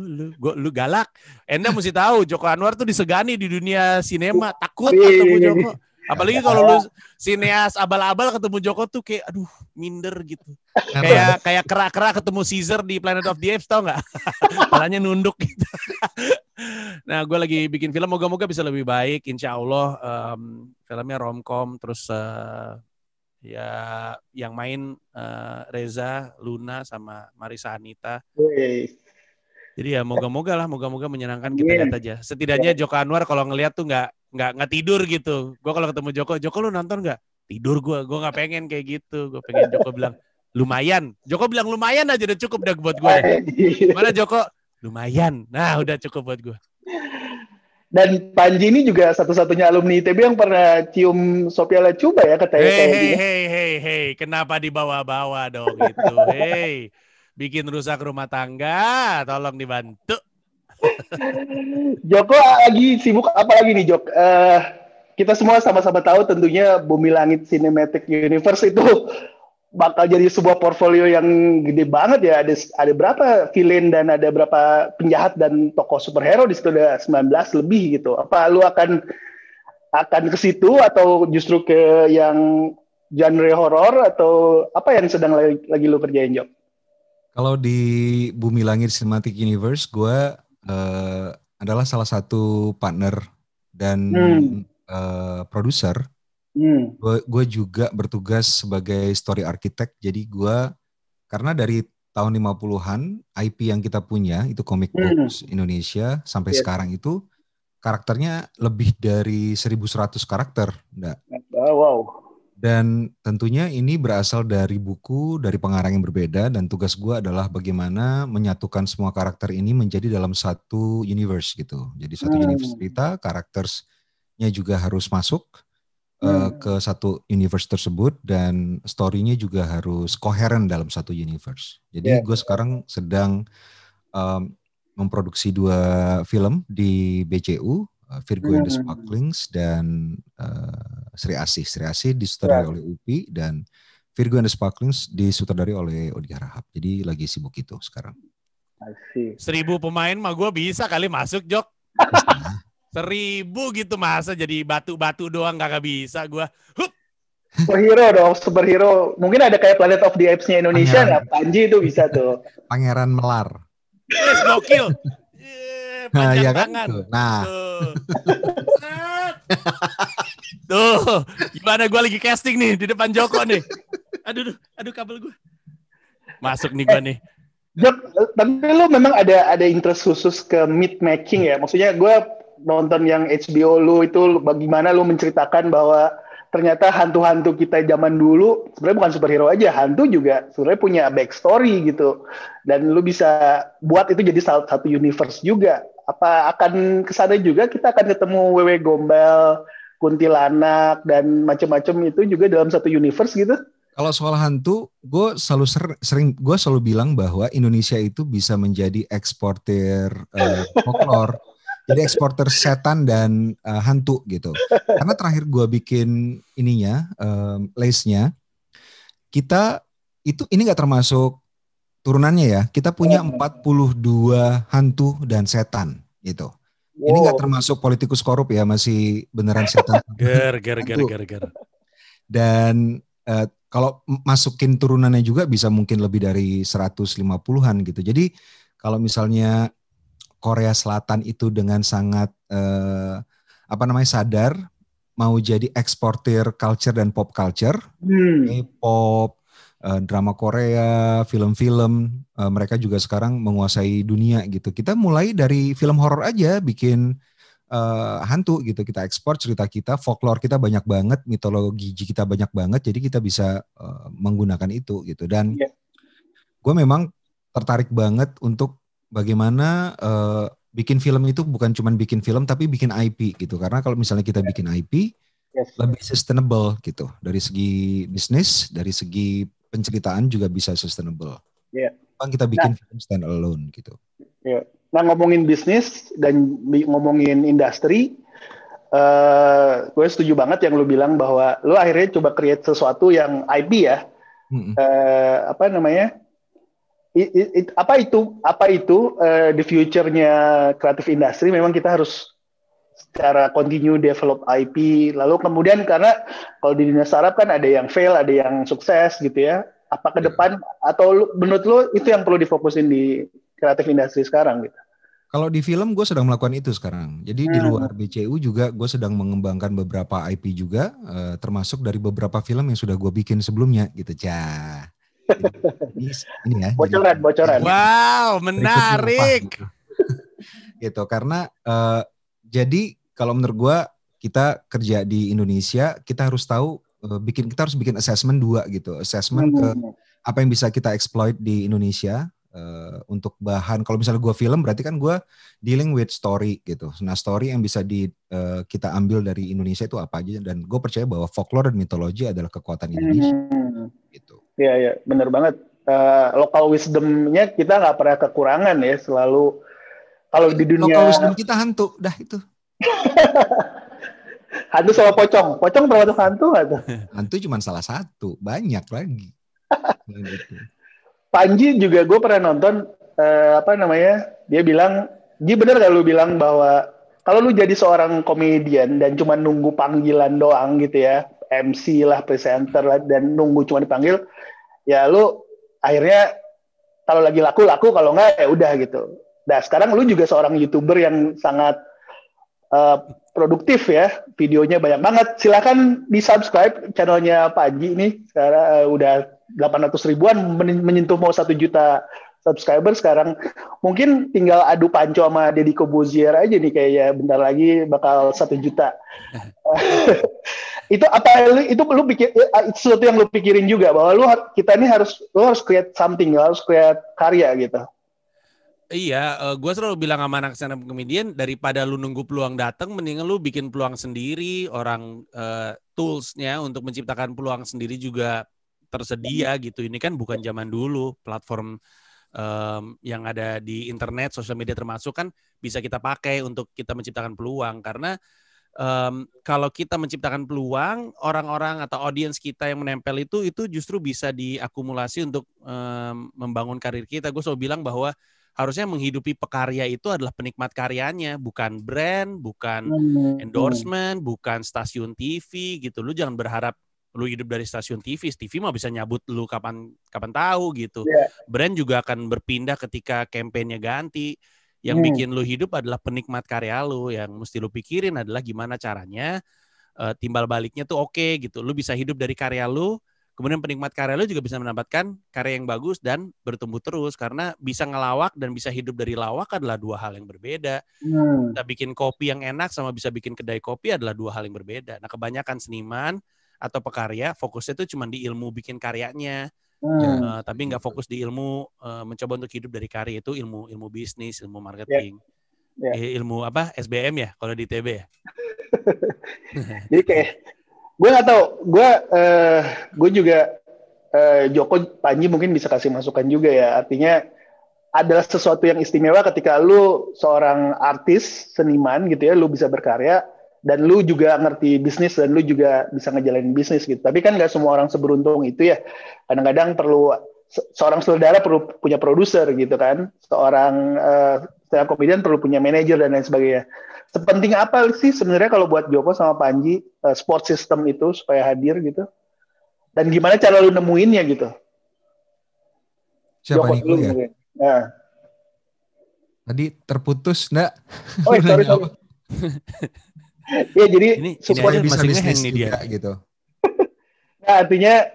lu gue lu galak Enda mesti tahu Joko Anwar tuh disegani di dunia sinema takut iya, ketemu iya, iya. Joko Apalagi iya. kalau lu oh. sineas abal-abal ketemu Joko tuh kayak aduh minder gitu. kayak kayak kera-kera ketemu Caesar di Planet of the Apes tau nggak? Palanya nunduk gitu. nah gue lagi bikin film moga-moga bisa lebih baik insya Allah um, filmnya romcom terus uh, ya yang main uh, Reza Luna sama Marisa Anita Jadi ya moga-moga lah, moga-moga menyenangkan kita lihat aja. Setidaknya ya. Joko Anwar kalau ngelihat tuh nggak nggak nggak tidur gitu. Gue kalau ketemu Joko, Joko lu nonton nggak? Tidur gue, gue nggak pengen kayak gitu. Gue pengen Joko bilang lumayan. Joko bilang lumayan aja udah cukup udah buat gue. Mana Joko? Lumayan. Nah udah cukup buat gue. Dan Panji ini juga satu-satunya alumni ITB yang pernah cium Sophia Lacuba ya katanya. E e hey hey hey hei, hey. kenapa dibawa-bawa dong itu? Hey, bikin rusak rumah tangga, tolong dibantu. Joko lagi sibuk apa lagi nih Jok? Uh, kita semua sama-sama tahu tentunya Bumi Langit Cinematic Universe itu bakal jadi sebuah portfolio yang gede banget ya. Ada ada berapa villain dan ada berapa penjahat dan tokoh superhero di situ ada 19 lebih gitu. Apa lu akan akan ke situ atau justru ke yang genre horor atau apa yang sedang lagi, lagi lu kerjain Jok? Kalau di Bumi Langit Cinematic Universe, gue uh, adalah salah satu partner dan hmm. uh, produser. Hmm. Gue juga bertugas sebagai story architect. Jadi gue karena dari tahun 50-an IP yang kita punya itu comic hmm. books Indonesia sampai yeah. sekarang itu karakternya lebih dari 1100 karakter, enggak? wow. Dan tentunya ini berasal dari buku dari pengarang yang berbeda dan tugas gue adalah bagaimana menyatukan semua karakter ini menjadi dalam satu universe gitu. Jadi satu hmm. universe cerita, karakternya juga harus masuk eh, hmm. uh, ke satu universe tersebut dan story-nya juga harus koheren dalam satu universe. Jadi yeah. gue sekarang sedang um, memproduksi dua film di BCU Eh, Virgo and hmm. the Sparklings dan uh, Sri Asih. Sri Asih disutradari yeah. oleh UPI dan Virgo and the Sparklings disutradari oleh Odi Harahap. Jadi lagi sibuk itu sekarang. Seribu pemain mah gue bisa kali masuk Jok. Seribu gitu masa jadi batu-batu doang gak, bisa gue. Superhero dong, superhero. Mungkin ada kayak Planet of the Apes-nya Indonesia, Pangeran. Panji itu bisa tuh. Pangeran Melar. Yes, gokil. Nah, iya panjang nah, ya kan? tangan. Nah. Tuh. Tuh, gimana gue lagi casting nih di depan Joko nih. Aduh, aduh, aduh kabel gue. Masuk nih gue eh, nih. Jok, tapi lu memang ada ada interest khusus ke mid making ya. Maksudnya gue nonton yang HBO lu itu bagaimana lu menceritakan bahwa ternyata hantu-hantu kita zaman dulu sebenarnya bukan superhero aja, hantu juga sebenarnya punya backstory gitu. Dan lu bisa buat itu jadi satu universe juga apa akan kesana juga kita akan ketemu wewe gombel kuntilanak dan macam-macam itu juga dalam satu universe gitu kalau soal hantu gue selalu ser, sering gue selalu bilang bahwa Indonesia itu bisa menjadi eksportir uh, folklore jadi eksporter setan dan uh, hantu gitu karena terakhir gue bikin ininya um, lace-nya kita itu ini nggak termasuk turunannya ya, kita punya 42 iya. hantu dan setan gitu. Wow. Ini nggak termasuk politikus korup ya, masih beneran setan. ger, ger, ger, ger, ger. Dan uh, kalau masukin turunannya juga bisa mungkin lebih dari 150-an gitu. Jadi kalau misalnya Korea Selatan itu dengan sangat uh, apa namanya sadar mau jadi eksportir culture dan pop culture, hmm. pop Eh, drama Korea, film-film, uh, mereka juga sekarang menguasai dunia gitu. Kita mulai dari film horor aja bikin uh, hantu gitu. Kita ekspor cerita kita, folklore kita banyak banget, mitologi kita banyak banget. Jadi kita bisa uh, menggunakan itu gitu. Dan yeah. gue memang tertarik banget untuk bagaimana uh, bikin film itu bukan cuma bikin film tapi bikin IP gitu. Karena kalau misalnya kita bikin IP yes. lebih sustainable gitu dari segi bisnis, dari segi penceritaan juga bisa sustainable. Iya. Yeah. Bang kita bikin nah, film stand alone gitu. Yeah. Nah ngomongin bisnis dan ngomongin industri, uh, gue setuju banget yang lu bilang bahwa lu akhirnya coba create sesuatu yang IP ya. Mm -hmm. uh, apa namanya? It, it, it, apa itu apa itu uh, eh, the future-nya kreatif industri memang kita harus secara continue develop IP lalu kemudian karena kalau di dunia startup kan ada yang fail ada yang sukses gitu ya apa ke depan atau lu, menurut lo itu yang perlu difokusin di kreatif industri sekarang gitu kalau di film gue sedang melakukan itu sekarang. Jadi hmm. di luar BCU juga gue sedang mengembangkan beberapa IP juga, eh, termasuk dari beberapa film yang sudah gue bikin sebelumnya gitu. Cah. Ini, ya. Bocoran, jadi, bocoran. Wow, menarik. gitu, gitu karena uh, jadi kalau menurut gue kita kerja di Indonesia kita harus tahu eh, bikin kita harus bikin assessment dua gitu assessment ke apa yang bisa kita exploit di Indonesia uh, untuk bahan kalau misalnya gue film berarti kan gue dealing with story gitu nah story yang bisa di uh, kita ambil dari Indonesia itu apa aja dan gue percaya bahwa folklore dan mitologi adalah kekuatan Indonesia hmm. gitu iya iya benar banget uh, lokal wisdomnya kita nggak pernah kekurangan ya selalu kalau di dunia local wisdom kita hantu, dah itu. hantu sama pocong. Pocong termasuk hantu atau? Hantu cuma salah satu, banyak lagi. Gitu. Panji juga gue pernah nonton eh, apa namanya? Dia bilang, "Ji bener gak lu bilang bahwa kalau lu jadi seorang komedian dan cuma nunggu panggilan doang gitu ya, MC lah, presenter lah, dan nunggu cuma dipanggil, ya lu akhirnya kalau lagi laku laku, kalau enggak ya udah gitu." Nah, sekarang lu juga seorang YouTuber yang sangat uh, produktif ya. Videonya banyak banget. Silahkan di-subscribe channelnya Pak Panji ini. Sekarang uh, udah 800 ribuan, menyentuh mau satu juta subscriber sekarang. Mungkin tinggal adu panco sama Deddy Kobuzier aja nih kayaknya bentar lagi bakal satu juta. itu apa itu lu pikir eh, ah, itu sesuatu yang lu pikirin juga bahwa lu kita ini harus lu harus create something, lu harus create karya gitu. Iya, uh, eh, gue selalu bilang sama anak stand up comedian daripada lu nunggu peluang datang, mendingan lu bikin peluang sendiri. Orang uh, toolsnya untuk menciptakan peluang sendiri juga tersedia gitu. Ini kan bukan zaman dulu platform um, yang ada di internet, sosial media termasuk kan bisa kita pakai untuk kita menciptakan peluang karena um, kalau kita menciptakan peluang orang-orang atau audiens kita yang menempel itu itu justru bisa diakumulasi untuk um, membangun karir kita. Gue selalu bilang bahwa harusnya menghidupi pekarya itu adalah penikmat karyanya, bukan brand, bukan endorsement, bukan stasiun TV gitu. Lu jangan berharap lu hidup dari stasiun TV, TV mah bisa nyabut lu kapan kapan tahu gitu. Iya. Brand juga akan berpindah ketika kampanyenya ganti. Yang hmm. bikin lu hidup adalah penikmat karya lu. Yang mesti lu pikirin adalah gimana caranya uh, timbal baliknya tuh oke okay, gitu. Lu bisa hidup dari karya lu, kemudian penikmat karya lo juga bisa mendapatkan karya yang bagus dan bertumbuh terus karena bisa ngelawak dan bisa hidup dari lawak adalah dua hal yang berbeda hmm. bisa bikin kopi yang enak sama bisa bikin kedai kopi adalah dua hal yang berbeda nah kebanyakan seniman atau pekarya fokusnya itu cuma di ilmu bikin karyanya Hmm. Uh, tapi nggak fokus di ilmu uh, mencoba untuk hidup dari karya itu ilmu ilmu bisnis ilmu marketing yeah. Ya. ya. Eh, ilmu apa SBM ya kalau di TB ya jadi kayak gue nggak tahu gue uh, gue juga uh, Joko Panji mungkin bisa kasih masukan juga ya artinya adalah sesuatu yang istimewa ketika lu seorang artis seniman gitu ya lu bisa berkarya dan lu juga ngerti bisnis dan lu juga bisa ngejalanin bisnis gitu tapi kan gak semua orang seberuntung itu ya kadang-kadang perlu seorang saudara perlu punya produser gitu kan seorang uh, setiap komedian perlu punya manajer dan lain sebagainya. Sepenting apa sih sebenarnya kalau buat Joko sama Panji uh, sport system itu supaya hadir gitu? Dan gimana cara lu nemuinnya gitu? Siapa Joko dulu ya? Nah. Tadi terputus, nak. Oh, sorry, sorry. ya jadi ini, support ini bisa bisnis nih dia gitu. nah, artinya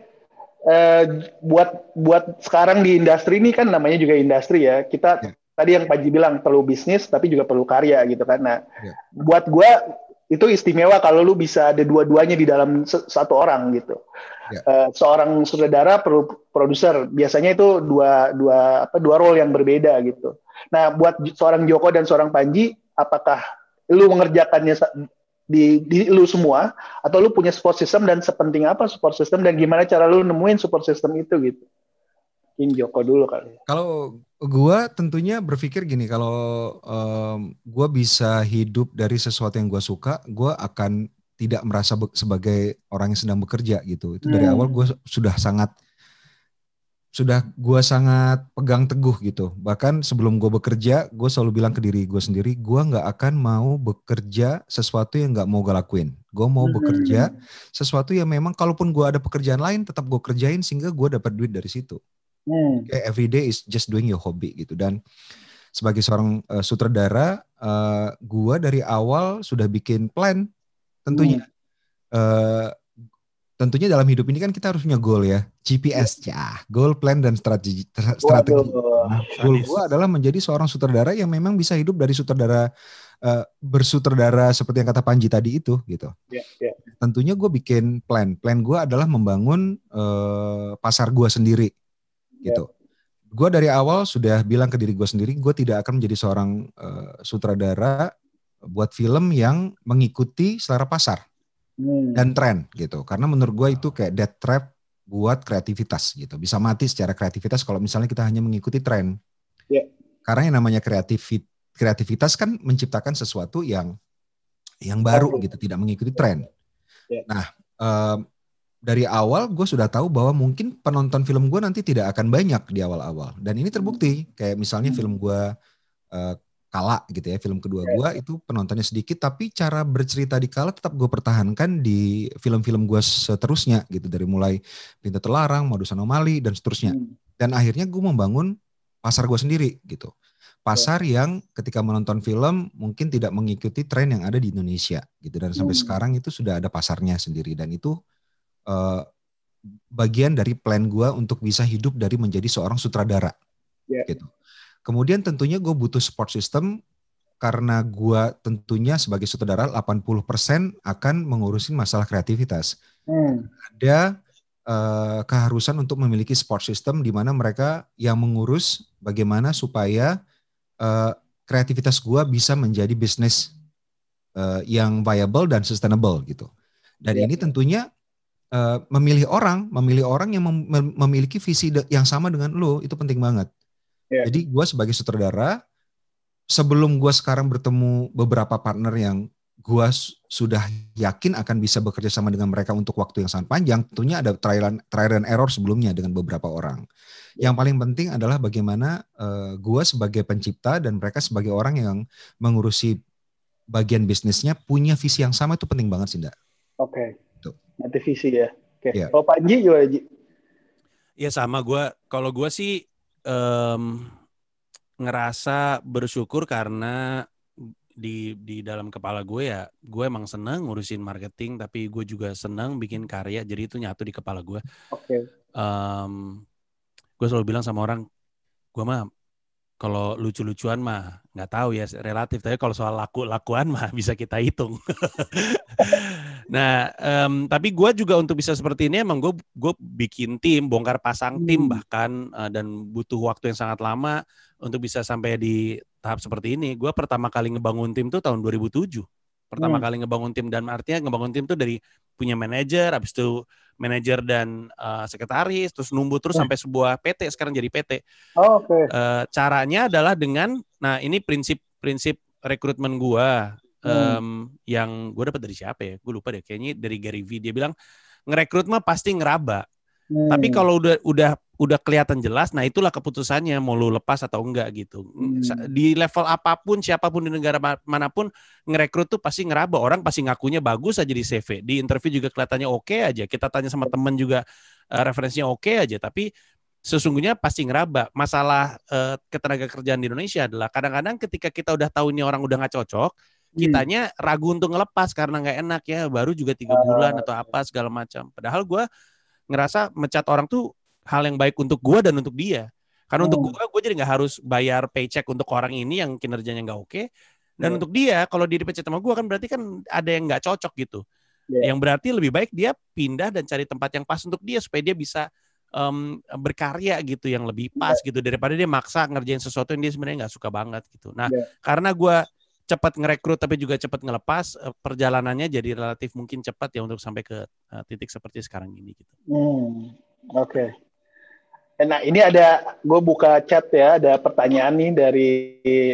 eh, buat buat sekarang di industri ini kan namanya juga industri ya. Kita ya tadi yang Panji bilang perlu bisnis tapi juga perlu karya gitu kan. Nah, ya. buat gue itu istimewa kalau lu bisa ada dua-duanya di dalam satu orang gitu. Ya. Uh, seorang sutradara perlu produser biasanya itu dua dua apa dua role yang berbeda gitu. Nah, buat seorang Joko dan seorang Panji, apakah lu mengerjakannya di, di lu semua atau lu punya support system dan sepenting apa support system dan gimana cara lu nemuin support system itu gitu? Kim Joko dulu kali. Ya. Kalau gue tentunya berpikir gini, kalau um, gua bisa hidup dari sesuatu yang gue suka, gue akan tidak merasa sebagai orang yang sedang bekerja gitu. Itu dari hmm. awal gue sudah sangat sudah gue sangat pegang teguh gitu. Bahkan sebelum gue bekerja, gue selalu bilang ke diri gue sendiri, gue nggak akan mau bekerja sesuatu yang nggak mau gue lakuin. Gue mau hmm. bekerja sesuatu yang memang kalaupun gue ada pekerjaan lain, tetap gue kerjain sehingga gue dapat duit dari situ. Hmm. Okay, every day is just doing your hobby gitu dan sebagai seorang uh, sutradara, uh, gua dari awal sudah bikin plan tentunya. Hmm. Uh, tentunya dalam hidup ini kan kita harus punya goal ya, GPS iya. ya, goal, plan dan strategi. strategi. Nah, Goal gue adalah menjadi seorang sutradara yang memang bisa hidup dari sutradara uh, bersutradara seperti yang kata Panji tadi itu gitu. Yeah, yeah. Tentunya gue bikin plan. Plan gue adalah membangun uh, pasar gue sendiri gitu. Yeah. Gue dari awal sudah bilang ke diri gue sendiri, gue tidak akan menjadi seorang uh, sutradara buat film yang mengikuti selera pasar hmm. dan tren gitu. Karena menurut gue itu kayak dead trap buat kreativitas gitu. Bisa mati secara kreativitas kalau misalnya kita hanya mengikuti tren. Yeah. Karena yang namanya kreativit kreativitas kan menciptakan sesuatu yang yang baru gitu, tidak mengikuti tren. Ya. Nah, um, dari awal gue sudah tahu bahwa mungkin penonton film gue nanti tidak akan banyak di awal-awal dan ini terbukti hmm. kayak misalnya hmm. film gue uh, Kala gitu ya film kedua gue iya. itu penontonnya sedikit tapi cara bercerita di Kala tetap gue pertahankan di film-film gue seterusnya gitu dari mulai Pintu Terlarang, Modus Anomali dan seterusnya hmm. dan akhirnya gue membangun pasar gue sendiri gitu pasar iya. yang ketika menonton film mungkin tidak mengikuti tren yang ada di Indonesia gitu dan sampai sekarang itu sudah ada pasarnya sendiri dan itu Eh, bagian dari plan gue untuk bisa hidup dari menjadi seorang sutradara yeah. gitu kemudian tentunya gue butuh support system karena gue tentunya sebagai sutradara 80% akan mengurusin masalah kreativitas hmm. ada uh, keharusan untuk memiliki support system di mana mereka yang mengurus bagaimana supaya uh, kreativitas gue bisa menjadi bisnis uh, yang viable dan sustainable gitu. Dan yeah. ini tentunya Eh, memilih orang, memilih orang yang mem memiliki visi yang sama dengan lo itu penting banget. Yeah. Jadi gue sebagai sutradara, sebelum gue sekarang bertemu beberapa partner yang gue sudah yakin akan bisa bekerja sama dengan mereka untuk waktu yang sangat panjang, tentunya ada trial and, trial and error sebelumnya dengan beberapa orang. Yang paling penting adalah bagaimana uh, eh, gue sebagai pencipta dan mereka sebagai orang yang mengurusi bagian bisnisnya punya visi yang sama itu penting banget sih, Oke. Okay gitu. Motivasi ya. Oke. Okay. Iya. Yeah. Kalau Panji juga Ji? Ya sama gue. Kalau gue sih um, ngerasa bersyukur karena di di dalam kepala gue ya gue emang seneng ngurusin marketing tapi gue juga seneng bikin karya jadi itu nyatu di kepala gue. Oke. Okay. Um, gue selalu bilang sama orang gue mah kalau lucu-lucuan mah nggak tahu ya relatif tapi kalau soal laku-lakuan mah bisa kita hitung Nah, um, tapi gue juga untuk bisa seperti ini emang gue gue bikin tim, bongkar pasang hmm. tim bahkan uh, dan butuh waktu yang sangat lama untuk bisa sampai di tahap seperti ini. Gue pertama kali ngebangun tim tuh tahun 2007. Pertama hmm. kali ngebangun tim dan artinya ngebangun tim tuh dari punya manajer, habis itu manajer dan uh, sekretaris, terus numbuh terus hmm. sampai sebuah PT sekarang jadi PT. Oh, Oke. Okay. Uh, eh, caranya adalah dengan, nah ini prinsip prinsip rekrutmen gue um, yang gue dapat dari siapa ya gue lupa deh kayaknya dari Gary V dia bilang ngerekrut mah pasti ngeraba hmm. tapi kalau udah udah udah kelihatan jelas nah itulah keputusannya mau lu lepas atau enggak gitu hmm. hmm. di level apapun siapapun di negara manapun ngerekrut tuh pasti ngeraba orang pasti ngakunya bagus aja di CV di interview juga kelihatannya oke okay aja kita tanya sama temen juga uh, referensinya oke okay aja tapi sesungguhnya pasti ngeraba. Masalah uh, ketenaga kerjaan di Indonesia adalah kadang-kadang ketika kita udah tahu ini orang udah nggak cocok, Hmm. kitanya ragu untuk ngelepas karena nggak enak ya baru juga tiga bulan atau apa oh. segala macam padahal gue ngerasa mecat orang tuh hal yang baik untuk gue dan untuk dia karena hmm. untuk gue oh. gue jadi nggak harus bayar paycheck untuk orang ini yang kinerjanya nggak oke dan hmm. untuk dia kalau dia dipecat sama gue kan berarti kan ada yang nggak cocok gitu yeah. yang berarti lebih baik dia pindah dan cari tempat yang pas untuk dia supaya dia bisa um, berkarya gitu yang lebih pas yeah. gitu daripada dia maksa ngerjain sesuatu yang dia sebenarnya nggak suka banget gitu. Nah, yeah. karena gue cepat ngerekrut tapi juga cepat ngelepas eh, perjalanannya jadi relatif mungkin cepat ya untuk sampai ke eh, titik seperti sekarang ini gitu. Hmm, oke. Okay. Eh, nah ini ada gue buka chat ya ada pertanyaan nih dari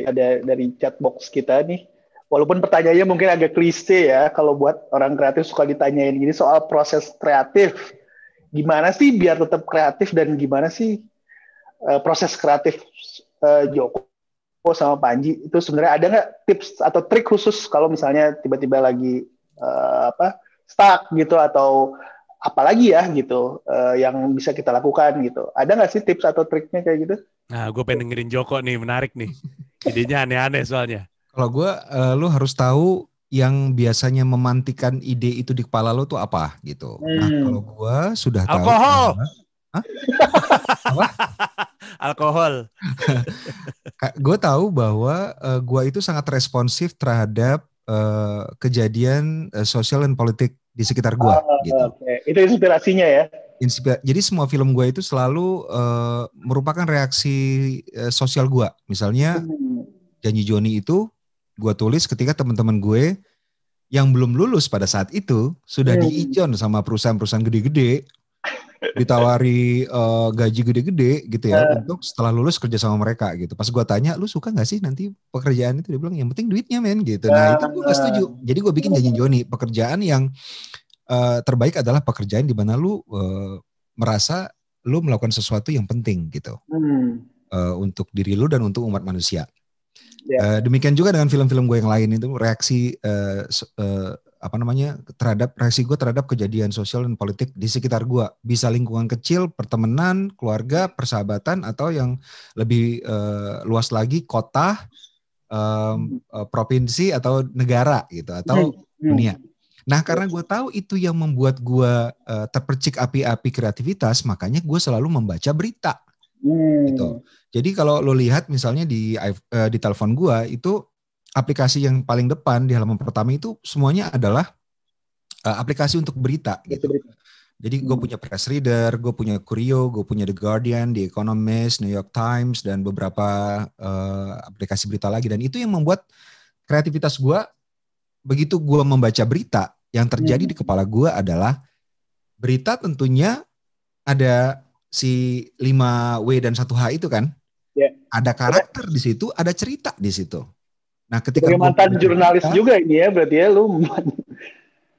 ada dari chat box kita nih. Walaupun pertanyaannya mungkin agak klise ya kalau buat orang kreatif suka ditanyain gini soal proses kreatif. Gimana sih biar tetap kreatif dan gimana sih uh, proses kreatif uh, Joko Oh sama Panji itu sebenarnya ada nggak tips atau trik khusus kalau misalnya tiba-tiba lagi uh, apa stuck gitu atau apalagi ya gitu uh, yang bisa kita lakukan gitu ada nggak sih tips atau triknya kayak gitu? Nah gue pengen dengerin Joko nih menarik nih idenya aneh-aneh soalnya. Kalau gue uh, lu harus tahu yang biasanya memantikan ide itu di kepala lo tuh apa gitu. Nah, hmm. Nah kalau gue sudah alkohol. tahu alkohol Alkohol. gue tahu bahwa uh, eh, gue itu sangat responsif terhadap uh, kejadian uh, sosial dan politik di sekitar gue. Oh, gitu. Okay. Itu inspirasinya ya? Inspira Jadi semua film gue itu selalu uh, merupakan reaksi uh, sosial gue. Misalnya hmm. Janji Joni itu gue tulis ketika teman-teman gue yang belum lulus pada saat itu sudah hmm. diijon sama perusahaan-perusahaan gede-gede ditawari uh, gaji gede-gede gitu ya uh. untuk setelah lulus kerja sama mereka gitu. Pas gue tanya, lu suka nggak sih nanti pekerjaan itu? Dia bilang, yang penting duitnya men gitu. Nah itu gue gak setuju. Jadi gue bikin janji Joni, pekerjaan yang uh, terbaik adalah pekerjaan di mana lu uh, merasa lu melakukan sesuatu yang penting gitu hmm. uh, untuk diri lu dan untuk umat manusia. Yeah. Iya. Uh, demikian juga dengan film-film gue yang lain itu reaksi uh, uh, apa namanya terhadap resiko terhadap kejadian sosial dan politik di sekitar gua bisa lingkungan kecil pertemanan keluarga persahabatan atau yang lebih uh, luas lagi kota uh, provinsi atau negara gitu atau hmm. Hmm. dunia nah karena hmm. gue tahu itu yang membuat gue uh, terpercik api-api kreativitas makanya gue selalu membaca berita gitu jadi kalau lo lihat misalnya di uh, di telepon gue itu aplikasi yang paling depan di halaman pertama itu semuanya adalah uh, aplikasi untuk berita gitu. Jadi gue hmm. punya press reader, gue punya Curio, gue punya The Guardian, The Economist, New York Times, dan beberapa uh, aplikasi berita lagi. Dan itu yang membuat kreativitas gue begitu gue membaca berita yang terjadi di hmm. kepala gue adalah berita tentunya ada si 5 W dan 1 H itu kan. Yeah. Ada karakter di situ, ada cerita di situ. Nah, ketika Dari mantan berita, jurnalis juga ini ya, berarti ya lu.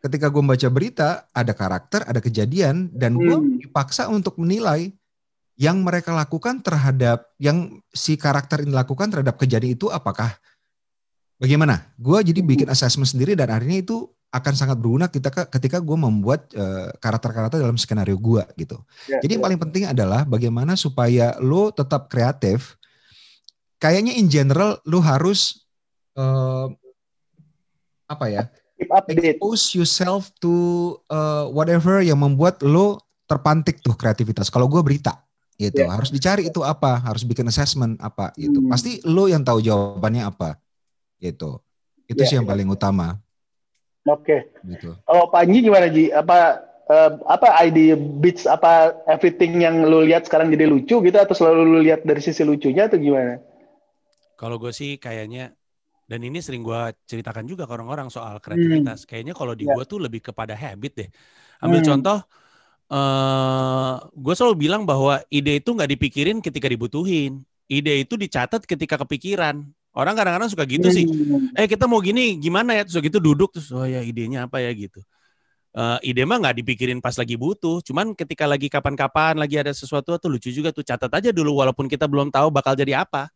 Ketika gue baca berita, ada karakter, ada kejadian, dan gue hmm. dipaksa untuk menilai yang mereka lakukan terhadap yang si karakter ini lakukan terhadap kejadian itu apakah bagaimana? Gue jadi hmm. bikin assessment sendiri dan akhirnya itu akan sangat berguna kita ketika gue membuat karakter eh, karakter-karakter dalam skenario gue gitu. Ya, Jadi ya. yang paling penting adalah bagaimana supaya lo tetap kreatif. Kayaknya in general lo harus uh, apa ya? Expose yourself to uh, whatever yang membuat lo terpantik tuh kreativitas. Kalau gue berita gitu yeah. harus dicari itu apa harus bikin assessment apa gitu hmm. pasti lo yang tahu jawabannya apa gitu itu yeah. sih yang ya. paling utama oke okay. gitu kalau oh, Panji gimana Ji apa uh, apa id beats apa everything yang lo lihat sekarang jadi lucu gitu atau selalu lo lihat dari sisi lucunya atau gimana kalau gue sih kayaknya dan ini sering gue ceritakan juga ke orang-orang soal hmm. kreativitas. Hmm. Kayaknya kalau di yeah. gue tuh lebih kepada habit deh. Ambil hmm. contoh, uh, eh, gue selalu bilang bahwa ide itu nggak dipikirin ketika dibutuhin. Ide itu dicatat ketika kepikiran. Orang kadang-kadang suka gitu sih. Hmm. Eh kita mau gini gimana ya? Terus gitu duduk terus oh ya idenya apa ya gitu. Uh, ide mah nggak dipikirin pas lagi butuh, cuman ketika lagi kapan-kapan lagi ada sesuatu tuh lucu juga tuh catat aja dulu walaupun kita belum tahu bakal jadi apa.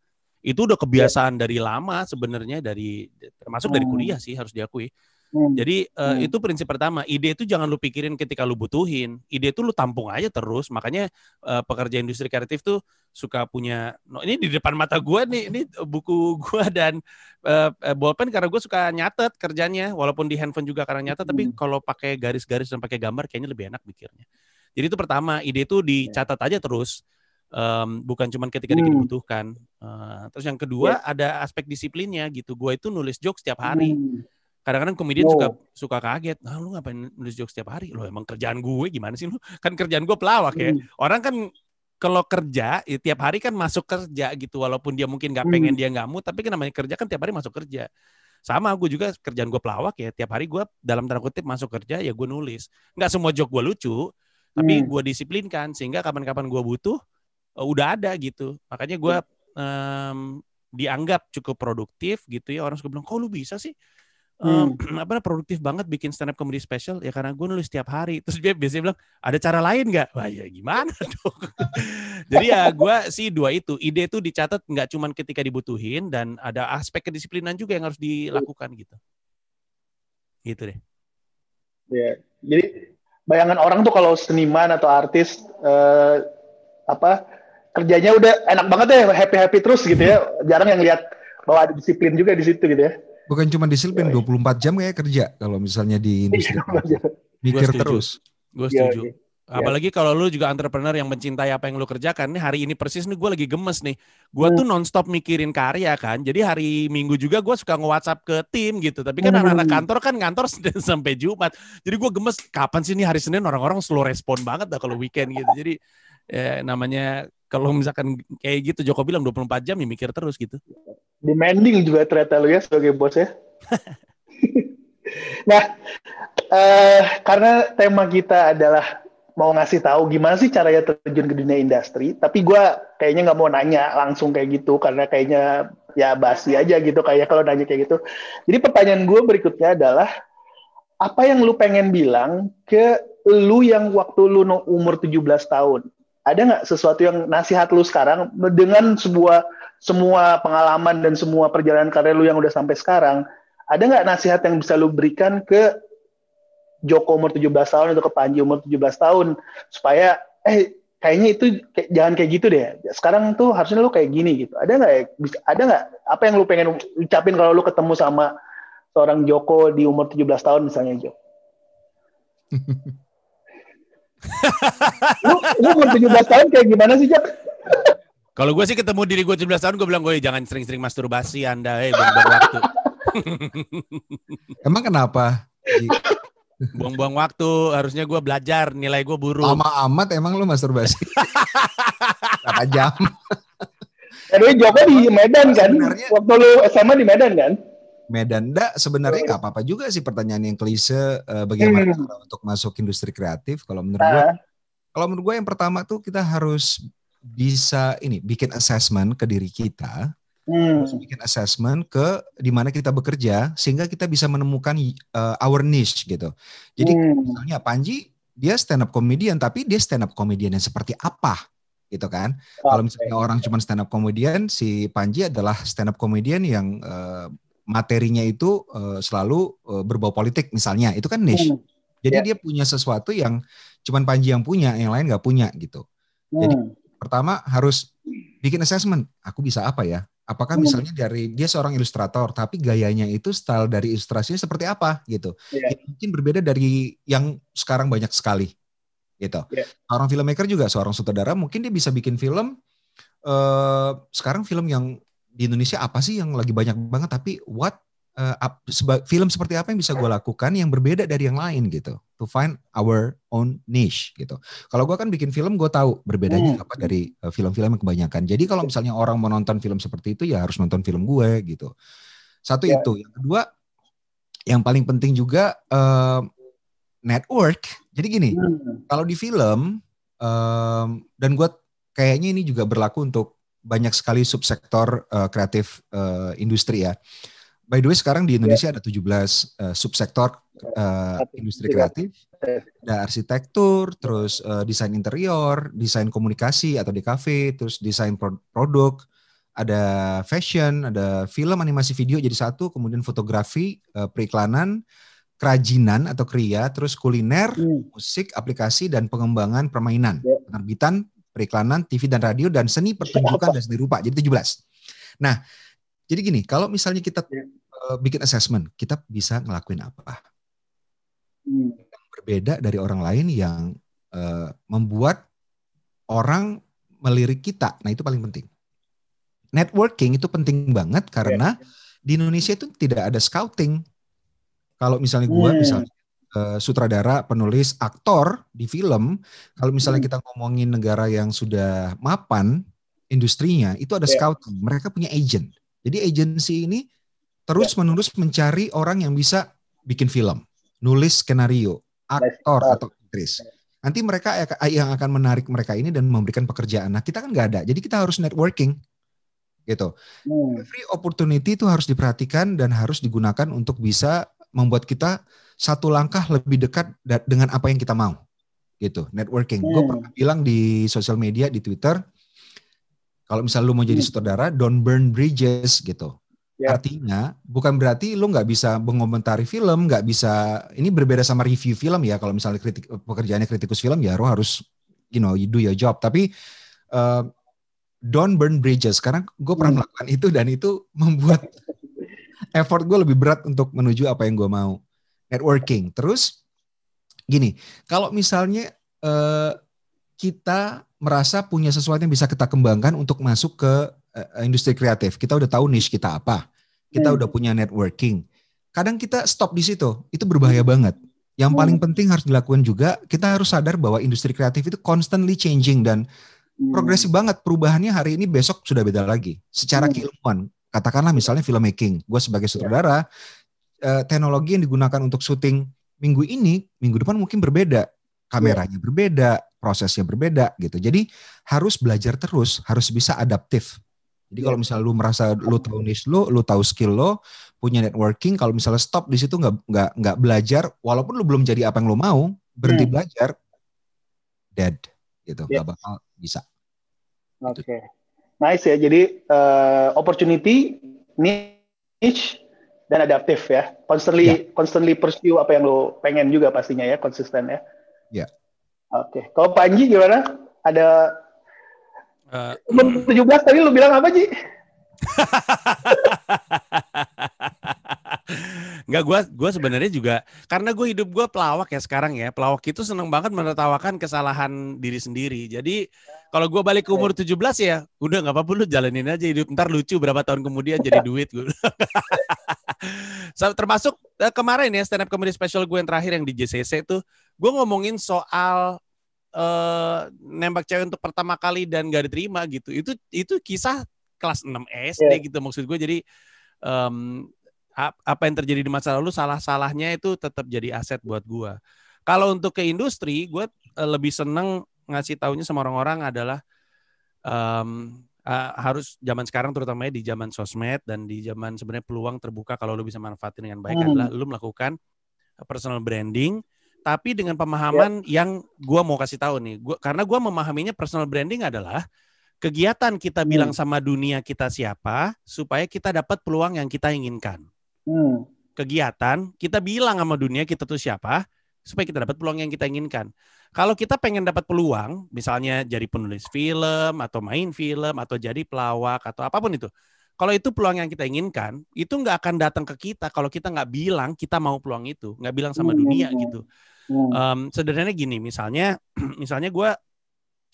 Itu udah kebiasaan yeah. dari lama sebenarnya dari termasuk hmm. dari kuliah sih harus diakui. Hmm. Jadi uh, hmm. itu prinsip pertama. Ide itu jangan lu pikirin ketika lu butuhin. Ide itu lu tampung aja terus. Makanya uh, pekerja industri kreatif tuh suka punya. No, ini di depan mata gua nih. Ini buku gua dan uh, eh, bolpen karena gue suka nyatet kerjanya. Walaupun di handphone juga karena nyatet. Hmm. Tapi kalau pakai garis-garis dan pakai gambar kayaknya lebih enak mikirnya. Jadi itu pertama. Ide itu iya. dicatat aja terus um, bukan cuma ketika hmm. dibutuhkan. Uh, terus yang kedua yeah. ada aspek disiplinnya gitu. Gue itu nulis joke setiap hari. kadang hmm. Kadang-kadang komedian wow. suka suka kaget. Nah, lu ngapain nulis joke setiap hari? Lo emang kerjaan gue gimana sih lu? Kan kerjaan gue pelawak ya. Hmm. Orang kan kalau kerja ya, tiap hari kan masuk kerja gitu walaupun dia mungkin nggak pengen hmm. dia nggak mau tapi kan namanya kerja kan tiap hari masuk kerja sama gue juga kerjaan gue pelawak ya tiap hari gue dalam tanda kutip masuk kerja ya gue nulis nggak semua joke gue lucu tapi hmm. Iya. gue disiplinkan sehingga kapan-kapan gue butuh Eh, udah ada gitu. Makanya gue um, dianggap cukup produktif gitu ya. Orang suka bilang, kok lu bisa sih? Um, apa produktif banget bikin stand up comedy special ya karena gue nulis setiap hari terus dia biasanya bilang ada cara lain nggak wah ya gimana dong jadi ya gue sih dua itu ide itu dicatat nggak cuman ketika dibutuhin dan ada aspek kedisiplinan juga yang harus dilakukan gitu gitu deh ya jadi bayangan orang tuh kalau seniman atau artis eh, apa kerjanya udah enak banget ya happy happy terus gitu ya jarang yang lihat bahwa ada disiplin juga di situ gitu ya bukan cuma disiplin iya, iya. dua puluh empat jam kayak kerja kalau misalnya di iya, industri mikir terus gue setuju Apalagi kalau lu juga entrepreneur yang mencintai apa yang lu kerjakan, nih hari ini persis nih gue lagi gemes nih. Gue hmm. tuh nonstop mikirin karya kan. Jadi hari Minggu juga gue suka nge-WhatsApp ke tim gitu. Tapi kan anak-anak hmm. kantor kan kantor Senin sampai Jumat. Jadi gue gemes kapan sih nih hari Senin orang-orang slow respon banget dah kalau weekend gitu. Jadi ya, namanya kalau misalkan kayak gitu Joko bilang 24 jam ya mikir terus gitu. Demanding juga ternyata lu ya sebagai bos ya. nah, uh, karena tema kita adalah mau ngasih tahu gimana sih caranya terjun ke dunia industri, tapi gue kayaknya nggak mau nanya langsung kayak gitu karena kayaknya ya basi aja gitu kayak kalau nanya kayak gitu. Jadi pertanyaan gue berikutnya adalah apa yang lu pengen bilang ke lu yang waktu lu umur 17 tahun ada nggak sesuatu yang nasihat lu sekarang dengan sebuah semua pengalaman dan semua perjalanan karir lu yang udah sampai sekarang, ada nggak nasihat yang bisa lu berikan ke Joko umur 17 tahun atau ke Panji umur 17 tahun supaya eh kayaknya itu kayak, jangan kayak gitu deh. Sekarang tuh harusnya lu kayak gini gitu. Ada nggak ya? Ada nggak apa yang lu pengen ucapin kalau lu ketemu sama seorang Joko di umur 17 tahun misalnya Joko? lu, lu umur 17 tahun kayak gimana sih, Jack? Kalau gue sih ketemu diri gue 17 tahun, gue bilang, gue jangan sering-sering masturbasi Anda, eh, buang-buang waktu. Emang kenapa? Buang-buang waktu, harusnya gue belajar, nilai gue buruk. Lama amat emang lu masturbasi. Berapa jam? Jadi jawabnya di Medan kan? Waktu lu SMA di Medan kan? Medan enggak sebenarnya nggak apa-apa juga sih pertanyaan yang klise uh, bagaimana hmm. cara untuk masuk industri kreatif kalau menurut gue nah. kalau menurut gue yang pertama tuh kita harus bisa ini bikin assessment ke diri kita hmm. bikin assessment ke di mana kita bekerja sehingga kita bisa menemukan uh, our niche gitu. Jadi hmm. misalnya Panji dia stand up comedian tapi dia stand up comedian yang seperti apa gitu kan? Okay. Kalau misalnya orang cuma stand up comedian si Panji adalah stand up comedian yang uh, materinya itu uh, selalu uh, berbau politik misalnya itu kan niche hmm. jadi yeah. dia punya sesuatu yang cuman Panji yang punya yang lain nggak punya gitu hmm. jadi pertama harus bikin assessment aku bisa apa ya apakah hmm. misalnya dari dia seorang ilustrator tapi gayanya itu style dari ilustrasinya seperti apa gitu yeah. ya, mungkin berbeda dari yang sekarang banyak sekali gitu yeah. seorang filmmaker juga seorang sutradara mungkin dia bisa bikin film Uh, sekarang film yang di Indonesia apa sih yang lagi banyak banget tapi what uh, seba, film seperti apa yang bisa gue lakukan yang berbeda dari yang lain gitu to find our own niche gitu kalau gue kan bikin film gue tahu berbedanya hmm. apa dari film uh, film-film yang kebanyakan jadi kalau ya. misalnya orang mau nonton film seperti itu ya harus nonton film gue gitu satu yeah. itu yang kedua yang paling penting juga uh, network jadi gini hmm. kalau di film um, dan gue kayaknya ini juga berlaku untuk banyak sekali subsektor eh, kreatif uh, industri ya. By the way sekarang di ya. Indonesia yeah. ada 17 uh, eh, subsektor uh, industri iya. kreatif. Ada arsitektur, terus uh, desain interior, desain komunikasi atau di kafe, terus desain pro produk, ada fashion, ada film, animasi video jadi satu, kemudian fotografi, uh, periklanan, kerajinan atau kria, terus kuliner, mm. musik, aplikasi dan pengembangan permainan, ya. penerbitan, periklanan, TV dan radio, dan seni pertunjukan dan seni rupa. Jadi 17. Nah, jadi gini, kalau misalnya kita uh, bikin assessment, kita bisa ngelakuin apa? Hmm. Berbeda dari orang lain yang uh, membuat orang melirik kita. Nah, itu paling penting. Networking itu penting banget karena yeah. di Indonesia itu tidak ada scouting. Kalau misalnya gue, hmm. misalnya Eh, sutradara, penulis, aktor di film, kalau misalnya hmm. kita ngomongin negara yang sudah mapan industrinya, itu ada yeah. scouting. Mereka punya agent. Jadi agensi ini terus ya. menerus mencari orang yang bisa bikin film, nulis skenario, aktor atau aktris. Nanti mereka ya, yang akan menarik mereka ini dan memberikan pekerjaan. Nah kita kan nggak ada, jadi kita harus networking gitu. Free hmm. Every opportunity itu harus diperhatikan dan harus digunakan untuk bisa membuat kita satu langkah lebih dekat dengan apa yang kita mau gitu networking hmm. gue pernah bilang di sosial media di twitter kalau misalnya lu mau jadi hmm. sutradara don't burn bridges gitu yeah. artinya bukan berarti lu nggak bisa mengomentari film nggak bisa ini berbeda sama review film ya kalau misalnya kritik pekerjaannya kritikus film ya lu harus you know you do your job tapi uh, don't burn bridges karena gue pernah hmm. melakukan itu dan itu membuat effort gue lebih berat untuk menuju apa yang gue mau networking. Terus gini, kalau misalnya uh, kita merasa punya sesuatu yang bisa kita kembangkan untuk masuk ke uh, industri kreatif, kita udah tahu niche kita apa, kita hmm. udah punya networking. Kadang kita stop di situ, itu berbahaya hmm. banget. Yang hmm. paling penting harus dilakukan juga, kita harus sadar bahwa industri kreatif itu constantly changing dan hmm. progresif banget perubahannya hari ini besok sudah beda lagi. Secara hmm. keilmuan, katakanlah misalnya filmmaking, gue sebagai ya. sutradara, Eh, teknologi yang digunakan untuk syuting minggu ini, minggu depan mungkin berbeda. Kameranya yeah. berbeda, prosesnya berbeda gitu. Jadi harus belajar terus, harus bisa adaptif. Jadi yeah. kalau misalnya lu merasa lu tahu niche lu, lu tahu skill lo, punya networking, kalau misalnya stop di situ nggak nggak nggak belajar, walaupun lu belum jadi apa yang lu mau, berhenti yeah. Hmm. belajar, dead gitu, ya. nggak yeah. bakal bisa. Oke, okay. nice ya. Jadi uh, opportunity, niche, dan adaptif ya. Constantly yeah. constantly pursue apa yang lo pengen juga pastinya ya, konsisten ya. Iya. Yeah. Oke. Okay. Kalau Panji gimana? Ada uh, tujuh 17 tadi lo bilang apa, Ji? Enggak gue gua sebenarnya juga karena gue hidup gue pelawak ya sekarang ya. Pelawak itu seneng banget menertawakan kesalahan diri sendiri. Jadi kalau gue balik ke umur 17 ya udah nggak apa-apa lu jalanin aja hidup ntar lucu berapa tahun kemudian jadi duit gue. Termasuk uh, kemarin ya stand up comedy special gue yang terakhir yang di JCC itu gue ngomongin soal uh, nembak cewek untuk pertama kali dan gak diterima gitu. Itu itu kisah kelas 6 SD yeah. gitu maksud gue. Jadi um, apa yang terjadi di masa lalu salah-salahnya itu tetap jadi aset buat gue. Kalau untuk ke industri, gue eh, lebih seneng ngasih taunya sama orang-orang adalah um, uh, harus zaman sekarang terutama di zaman sosmed dan di zaman sebenarnya peluang terbuka kalau lu bisa manfaatin dengan baik hmm. adalah lu melakukan eh, personal branding tapi dengan pemahaman yeah. yang gua mau kasih tahu nih gua karena gua memahaminya personal branding adalah kegiatan kita hmm. bilang sama dunia kita siapa supaya kita dapat peluang yang kita inginkan. Hmm. Kegiatan kita bilang sama dunia kita tuh siapa supaya kita dapat peluang yang kita inginkan. Kalau kita pengen dapat peluang, misalnya jadi penulis film atau main film atau jadi pelawak atau apapun itu, kalau itu peluang yang kita inginkan, itu nggak akan datang ke kita kalau kita nggak bilang kita mau peluang itu, nggak bilang sama iya, iya, dunia iya. gitu. Um, sederhananya gini, misalnya, misalnya gue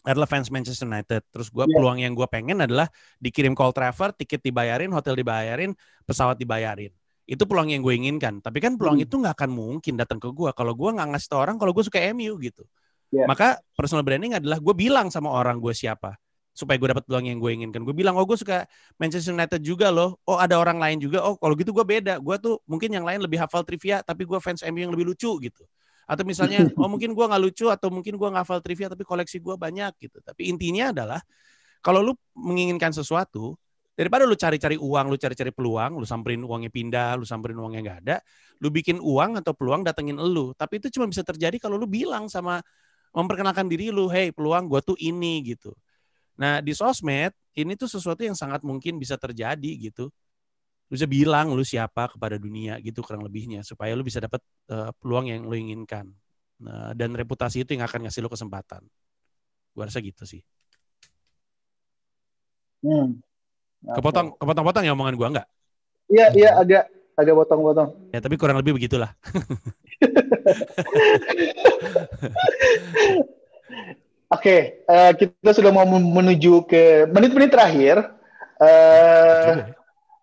adalah fans Manchester United. Terus gue yeah. peluang yang gue pengen adalah dikirim call travel, tiket dibayarin, hotel dibayarin, pesawat dibayarin itu peluang yang gue inginkan. Tapi kan peluang hmm. itu nggak akan mungkin datang ke gue kalau gue nggak ngasih tau orang kalau gue suka MU gitu. Yeah. Maka personal branding adalah gue bilang sama orang gue siapa supaya gue dapat peluang yang gue inginkan. Gue bilang, oh gue suka Manchester United juga loh. Oh ada orang lain juga. Oh kalau gitu gue beda. Gue tuh mungkin yang lain lebih hafal trivia, tapi gue fans MU yang lebih lucu gitu. Atau misalnya, oh mungkin gue nggak lucu atau mungkin gue nggak hafal trivia, tapi koleksi gue banyak gitu. Tapi intinya adalah kalau lu menginginkan sesuatu, Daripada lu cari-cari uang, lu cari-cari peluang, lu samperin uangnya pindah, lu samperin uangnya nggak ada, lu bikin uang atau peluang datengin lu. Tapi itu cuma bisa terjadi kalau lu bilang sama memperkenalkan diri lu, hey peluang gue tuh ini gitu. Nah di sosmed ini tuh sesuatu yang sangat mungkin bisa terjadi gitu. Lu bisa bilang lu siapa kepada dunia gitu kurang lebihnya supaya lu bisa dapat uh, eh, peluang yang lu inginkan. Nah, dan reputasi itu yang akan ngasih lu kesempatan. Gua rasa gitu sih. Hmm. Kepotong, kepotong-potong ya omongan gua enggak? Iya, iya agak agak potong-potong. Ya, tapi kurang lebih begitulah. Oke, okay, uh, eh, kita sudah mau menuju ke menit-menit terakhir. Uh,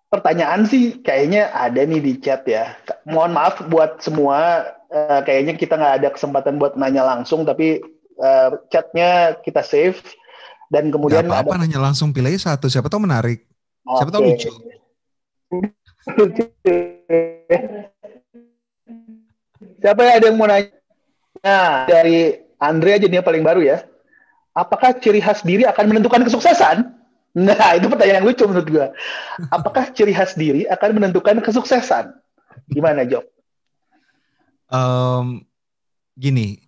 pertanyaan sih kayaknya ada nih di chat ya. Mohon maaf buat semua, uh, kayaknya kita nggak ada kesempatan buat nanya langsung, tapi uh, chatnya kita save dan kemudian apa-apa ada... nanya langsung pilih satu, siapa tahu menarik. Okay. Siapa tahu lucu. siapa ya ada yang mau nanya? Nah, dari Andrea aja dia paling baru ya. Apakah ciri khas diri akan menentukan kesuksesan? Nah, itu pertanyaan yang lucu menurut gue. Apakah ciri khas diri akan menentukan kesuksesan? Gimana, Jok Um, gini,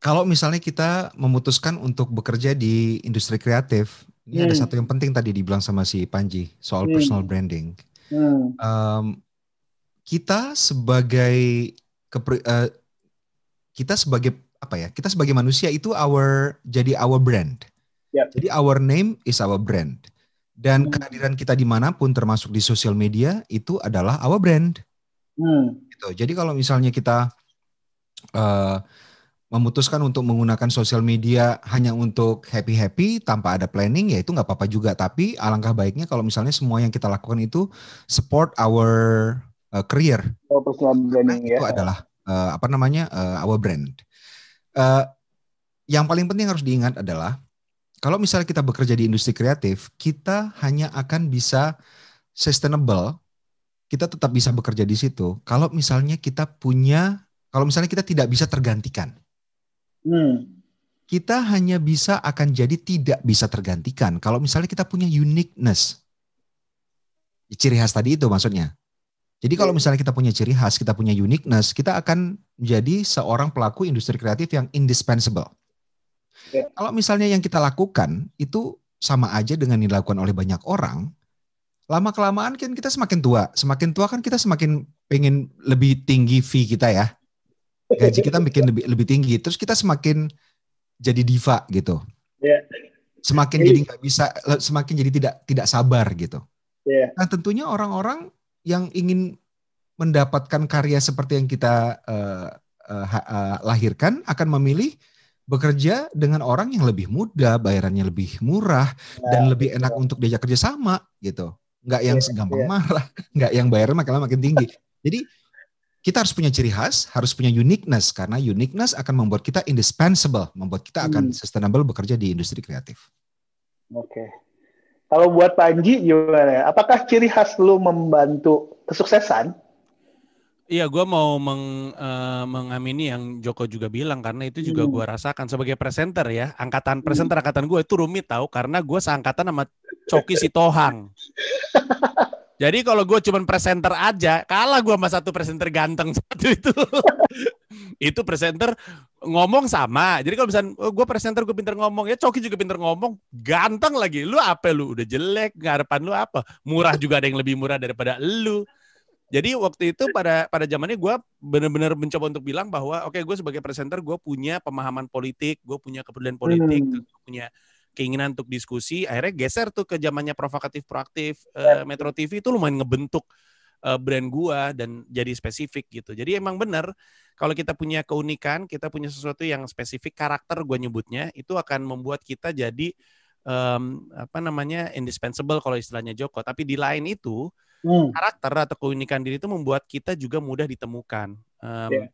kalau misalnya kita memutuskan untuk bekerja di industri kreatif, ini hmm. ada satu yang penting tadi dibilang sama si Panji soal hmm. personal branding. Hmm. Um, kita sebagai kepri, uh, kita sebagai apa ya? Kita sebagai manusia itu our jadi our brand. Yep. Ya. Jadi our name is our brand. Dan hmm. kehadiran kita dimanapun, termasuk di sosial media, itu adalah our brand. Hmm. Gitu. Jadi kalau misalnya kita uh, memutuskan untuk menggunakan sosial media hanya untuk happy-happy tanpa ada planning ya itu nggak apa-apa juga tapi alangkah baiknya kalau misalnya semua yang kita lakukan itu support our uh, career oh, branding nah, ya itu adalah uh, apa namanya uh, our brand uh, yang paling penting harus diingat adalah kalau misalnya kita bekerja di industri kreatif kita hanya akan bisa sustainable kita tetap bisa bekerja di situ kalau misalnya kita punya kalau misalnya kita tidak bisa tergantikan Hmm. Kita hanya bisa akan jadi tidak bisa tergantikan kalau misalnya kita punya uniqueness. Ciri khas tadi itu maksudnya. Jadi kalau iya. misalnya kita punya ciri khas, kita punya uniqueness, kita akan menjadi seorang pelaku industri kreatif yang indispensable. Yeah. Kalau misalnya yang kita lakukan itu sama aja dengan yang dilakukan oleh banyak orang, lama kelamaan kan kita semakin tua, semakin tua kan kita semakin pengen lebih tinggi fee kita ya gaji kita bikin lebih lebih tinggi terus kita semakin jadi diva gitu yeah. semakin jadi nggak bisa semakin jadi tidak tidak sabar gitu yeah. nah tentunya orang-orang yang ingin mendapatkan karya seperti yang kita uh, uh, uh, lahirkan akan memilih bekerja dengan orang yang lebih muda, bayarannya lebih murah nah, dan lebih enak untuk diajak kerja sama gitu. Nggak yang yeah, iya, gampang yeah. marah, nggak yang bayarnya makin makin tinggi. Jadi kita harus punya ciri khas, harus punya uniqueness karena uniqueness akan membuat kita indispensable, membuat kita akan hmm. sustainable bekerja di industri kreatif. Oke. Okay. Kalau buat Panji gimana Apakah ciri khas lu membantu kesuksesan? Iya, gue mau meng, uh, mengamini yang Joko juga bilang karena itu juga hmm. gue rasakan sebagai presenter ya, angkatan hmm. presenter angkatan gue itu rumit tahu karena gue seangkatan sama Coki Sitohang. Jadi kalau gue cuman presenter aja, kalah gue sama satu presenter ganteng satu itu. itu presenter ngomong sama. Jadi kalau misalnya oh, gue presenter gue pinter ngomong, ya Coki juga pinter ngomong. Ganteng lagi. Lu apa lu? Udah jelek, Ngarepan lu apa? Murah juga ada yang lebih murah daripada lu. Jadi waktu itu pada pada zamannya gue bener benar mencoba untuk bilang bahwa oke okay, gue sebagai presenter gue punya pemahaman politik, gue punya kepedulian politik, hmm. punya keinginan untuk diskusi akhirnya geser tuh ke zamannya provokatif proaktif uh, Metro TV itu lumayan ngebentuk uh, brand gua dan jadi spesifik gitu. Jadi emang bener kalau kita punya keunikan, kita punya sesuatu yang spesifik karakter gua nyebutnya itu akan membuat kita jadi um, apa namanya indispensable kalau istilahnya Joko. Tapi di lain itu hmm. karakter atau keunikan diri itu membuat kita juga mudah ditemukan. Um, yeah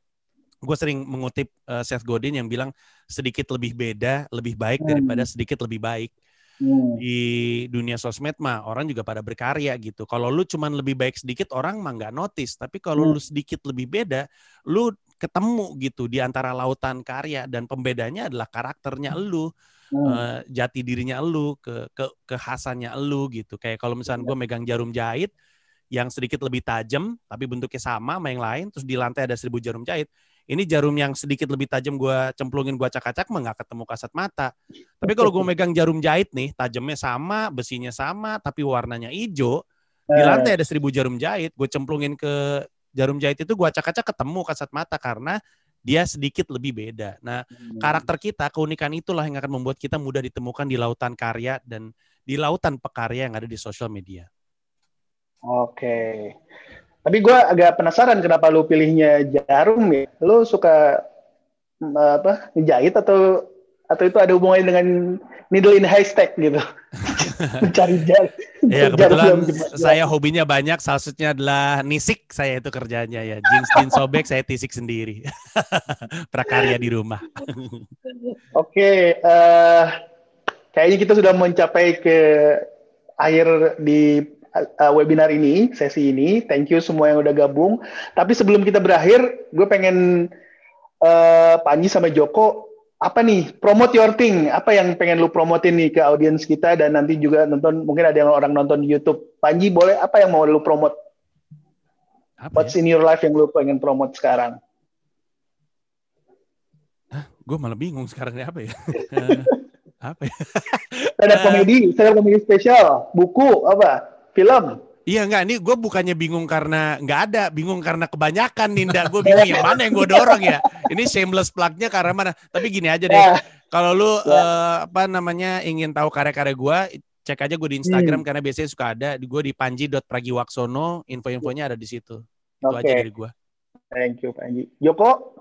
gue sering mengutip uh, Seth Godin yang bilang sedikit lebih beda, lebih baik hmm. daripada sedikit lebih baik. Hmm. Di dunia sosmed mah orang juga pada berkarya gitu. Kalau lu cuman lebih baik sedikit orang mah nggak notice, tapi kalau hmm. lu sedikit lebih beda, lu ketemu gitu di antara lautan karya dan pembedanya adalah karakternya hmm. lu. Hmm. Eh, jati dirinya lu ke ke kekhasannya lu gitu kayak kalau misalnya iya. gue megang jarum jahit yang sedikit lebih tajam tapi bentuknya sama sama yang lain terus di lantai ada seribu jarum jahit ini jarum yang sedikit lebih tajam gue cemplungin gue cak-cak mah nggak ketemu kasat mata. Tapi kalau gue megang jarum jahit nih, tajamnya sama, besinya sama, tapi warnanya hijau. Di eh. lantai ada seribu jarum jahit, gue cemplungin ke jarum jahit itu gue cak-cak cak ketemu kasat mata karena dia sedikit lebih beda. Nah, hmm. karakter kita, keunikan itulah yang akan membuat kita mudah ditemukan di lautan karya dan di lautan pekarya yang ada di sosial media. Oke. Tapi gue agak penasaran kenapa lu pilihnya jarum ya? Lu suka mm, apa jahit atau atau itu ada hubungannya dengan needle in haystack gitu? Mencari iya, jarum. Iya kebetulan saya hobinya banyak. Salah satunya adalah nisik saya itu kerjanya ya. Jeans jeans sobek saya tisik sendiri. Prakarya di rumah. Oke, okay, uh, eh, kayaknya kita sudah mencapai ke akhir di Eh, webinar ini, sesi ini. Thank you semua yang udah gabung. Tapi sebelum kita berakhir, gue pengen uh, eh, Panji sama Joko apa nih promote your thing apa yang pengen lu promotin nih ke audiens kita dan nanti juga nonton mungkin ada yang orang nonton di YouTube Panji boleh apa yang mau lu promote apa what's ya? in your life yang lu pengen promote sekarang gue malah bingung sekarang nih apa ya apa ya Ada komedi ada komedi spesial buku apa film. Iya enggak, ini gue bukannya bingung karena enggak ada, bingung karena kebanyakan Ninda. Gue bingung yang mana yang gue dorong ya. Ini shameless plugnya karena mana? Tapi gini aja deh, nah. kalau lu uh, apa namanya ingin tahu karya-karya gue, cek aja gue di Instagram hmm. karena biasanya suka ada. Gue di panji.pragiwaksono, info-infonya ada di situ. Itu okay. aja dari gue. Thank you Panji. Joko,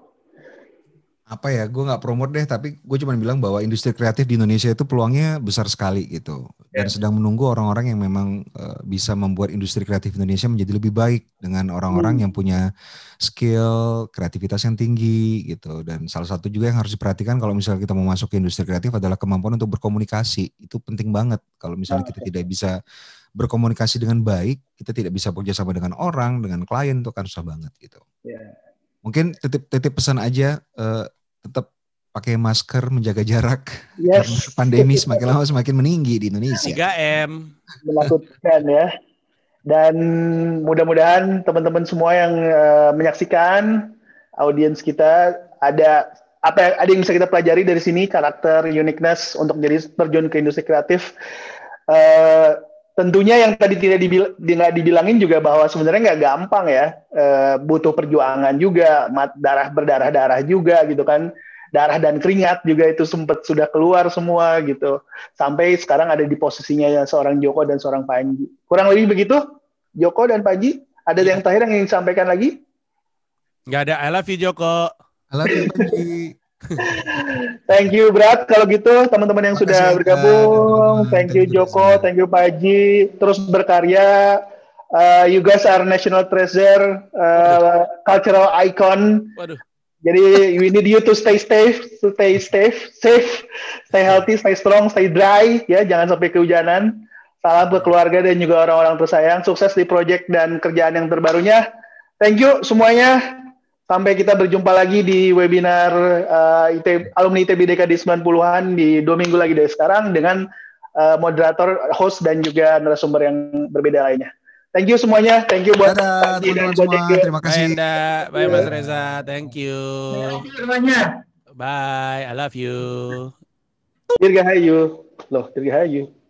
apa ya gue nggak promote deh tapi gue cuma bilang bahwa industri kreatif di Indonesia itu peluangnya besar sekali gitu ya. dan sedang menunggu orang-orang yang memang uh, bisa membuat industri kreatif Indonesia menjadi lebih baik dengan orang-orang mm. yang punya skill kreativitas yang tinggi gitu dan salah satu juga yang harus diperhatikan kalau misalnya kita mau masuk ke industri kreatif adalah kemampuan untuk berkomunikasi itu penting banget kalau misalnya kita tidak bisa berkomunikasi dengan baik kita tidak bisa bekerja sama dengan orang dengan klien itu kan susah banget gitu. Yeah Mungkin titip-titip pesan aja uh, tetap pakai masker, menjaga jarak. Yes. Pandemi semakin lama semakin meninggi di Indonesia. 3M. Menakutkan ya. Dan mudah-mudahan teman-teman semua yang uh, menyaksikan audiens kita ada apa ada yang bisa kita pelajari dari sini karakter uniqueness untuk jadi terjun ke industri kreatif. Uh, tentunya yang tadi tidak dibilang, dibilangin juga bahwa sebenarnya nggak gampang ya, e, butuh perjuangan juga, mat, darah berdarah darah juga gitu kan, darah dan keringat juga itu sempat sudah keluar semua gitu, sampai sekarang ada di posisinya seorang Joko dan seorang Panji. Kurang lebih begitu, Joko dan Panji. Ada ya. yang terakhir yang ingin sampaikan lagi? Nggak ada, I love you Joko. I love you Panji. thank you Brad. kalau gitu teman-teman yang sudah bergabung. Thank you Joko, thank you Pak Haji. Terus berkarya. Uh, you guys are national treasure, uh, cultural icon. Waduh. Jadi we need you to stay safe, to stay safe, safe, stay healthy, stay strong, stay dry ya, jangan sampai kehujanan. Salam ke keluarga dan juga orang-orang tersayang. Sukses di project dan kerjaan yang terbarunya. Thank you semuanya. Sampai kita berjumpa lagi di webinar uh, eh, IT, alumni ITB DKD 90-an di dua minggu lagi dari sekarang dengan uh, moderator, host, dan juga narasumber yang berbeda lainnya. Thank you semuanya. Thank you buat Dadah, teman -teman semua. Terima kasih. Bye, Enda. Bye, Mas iya. Reza. Thank you. Thank you semuanya. Bye. I love you. Dirgahayu. Loh, dirgahayu.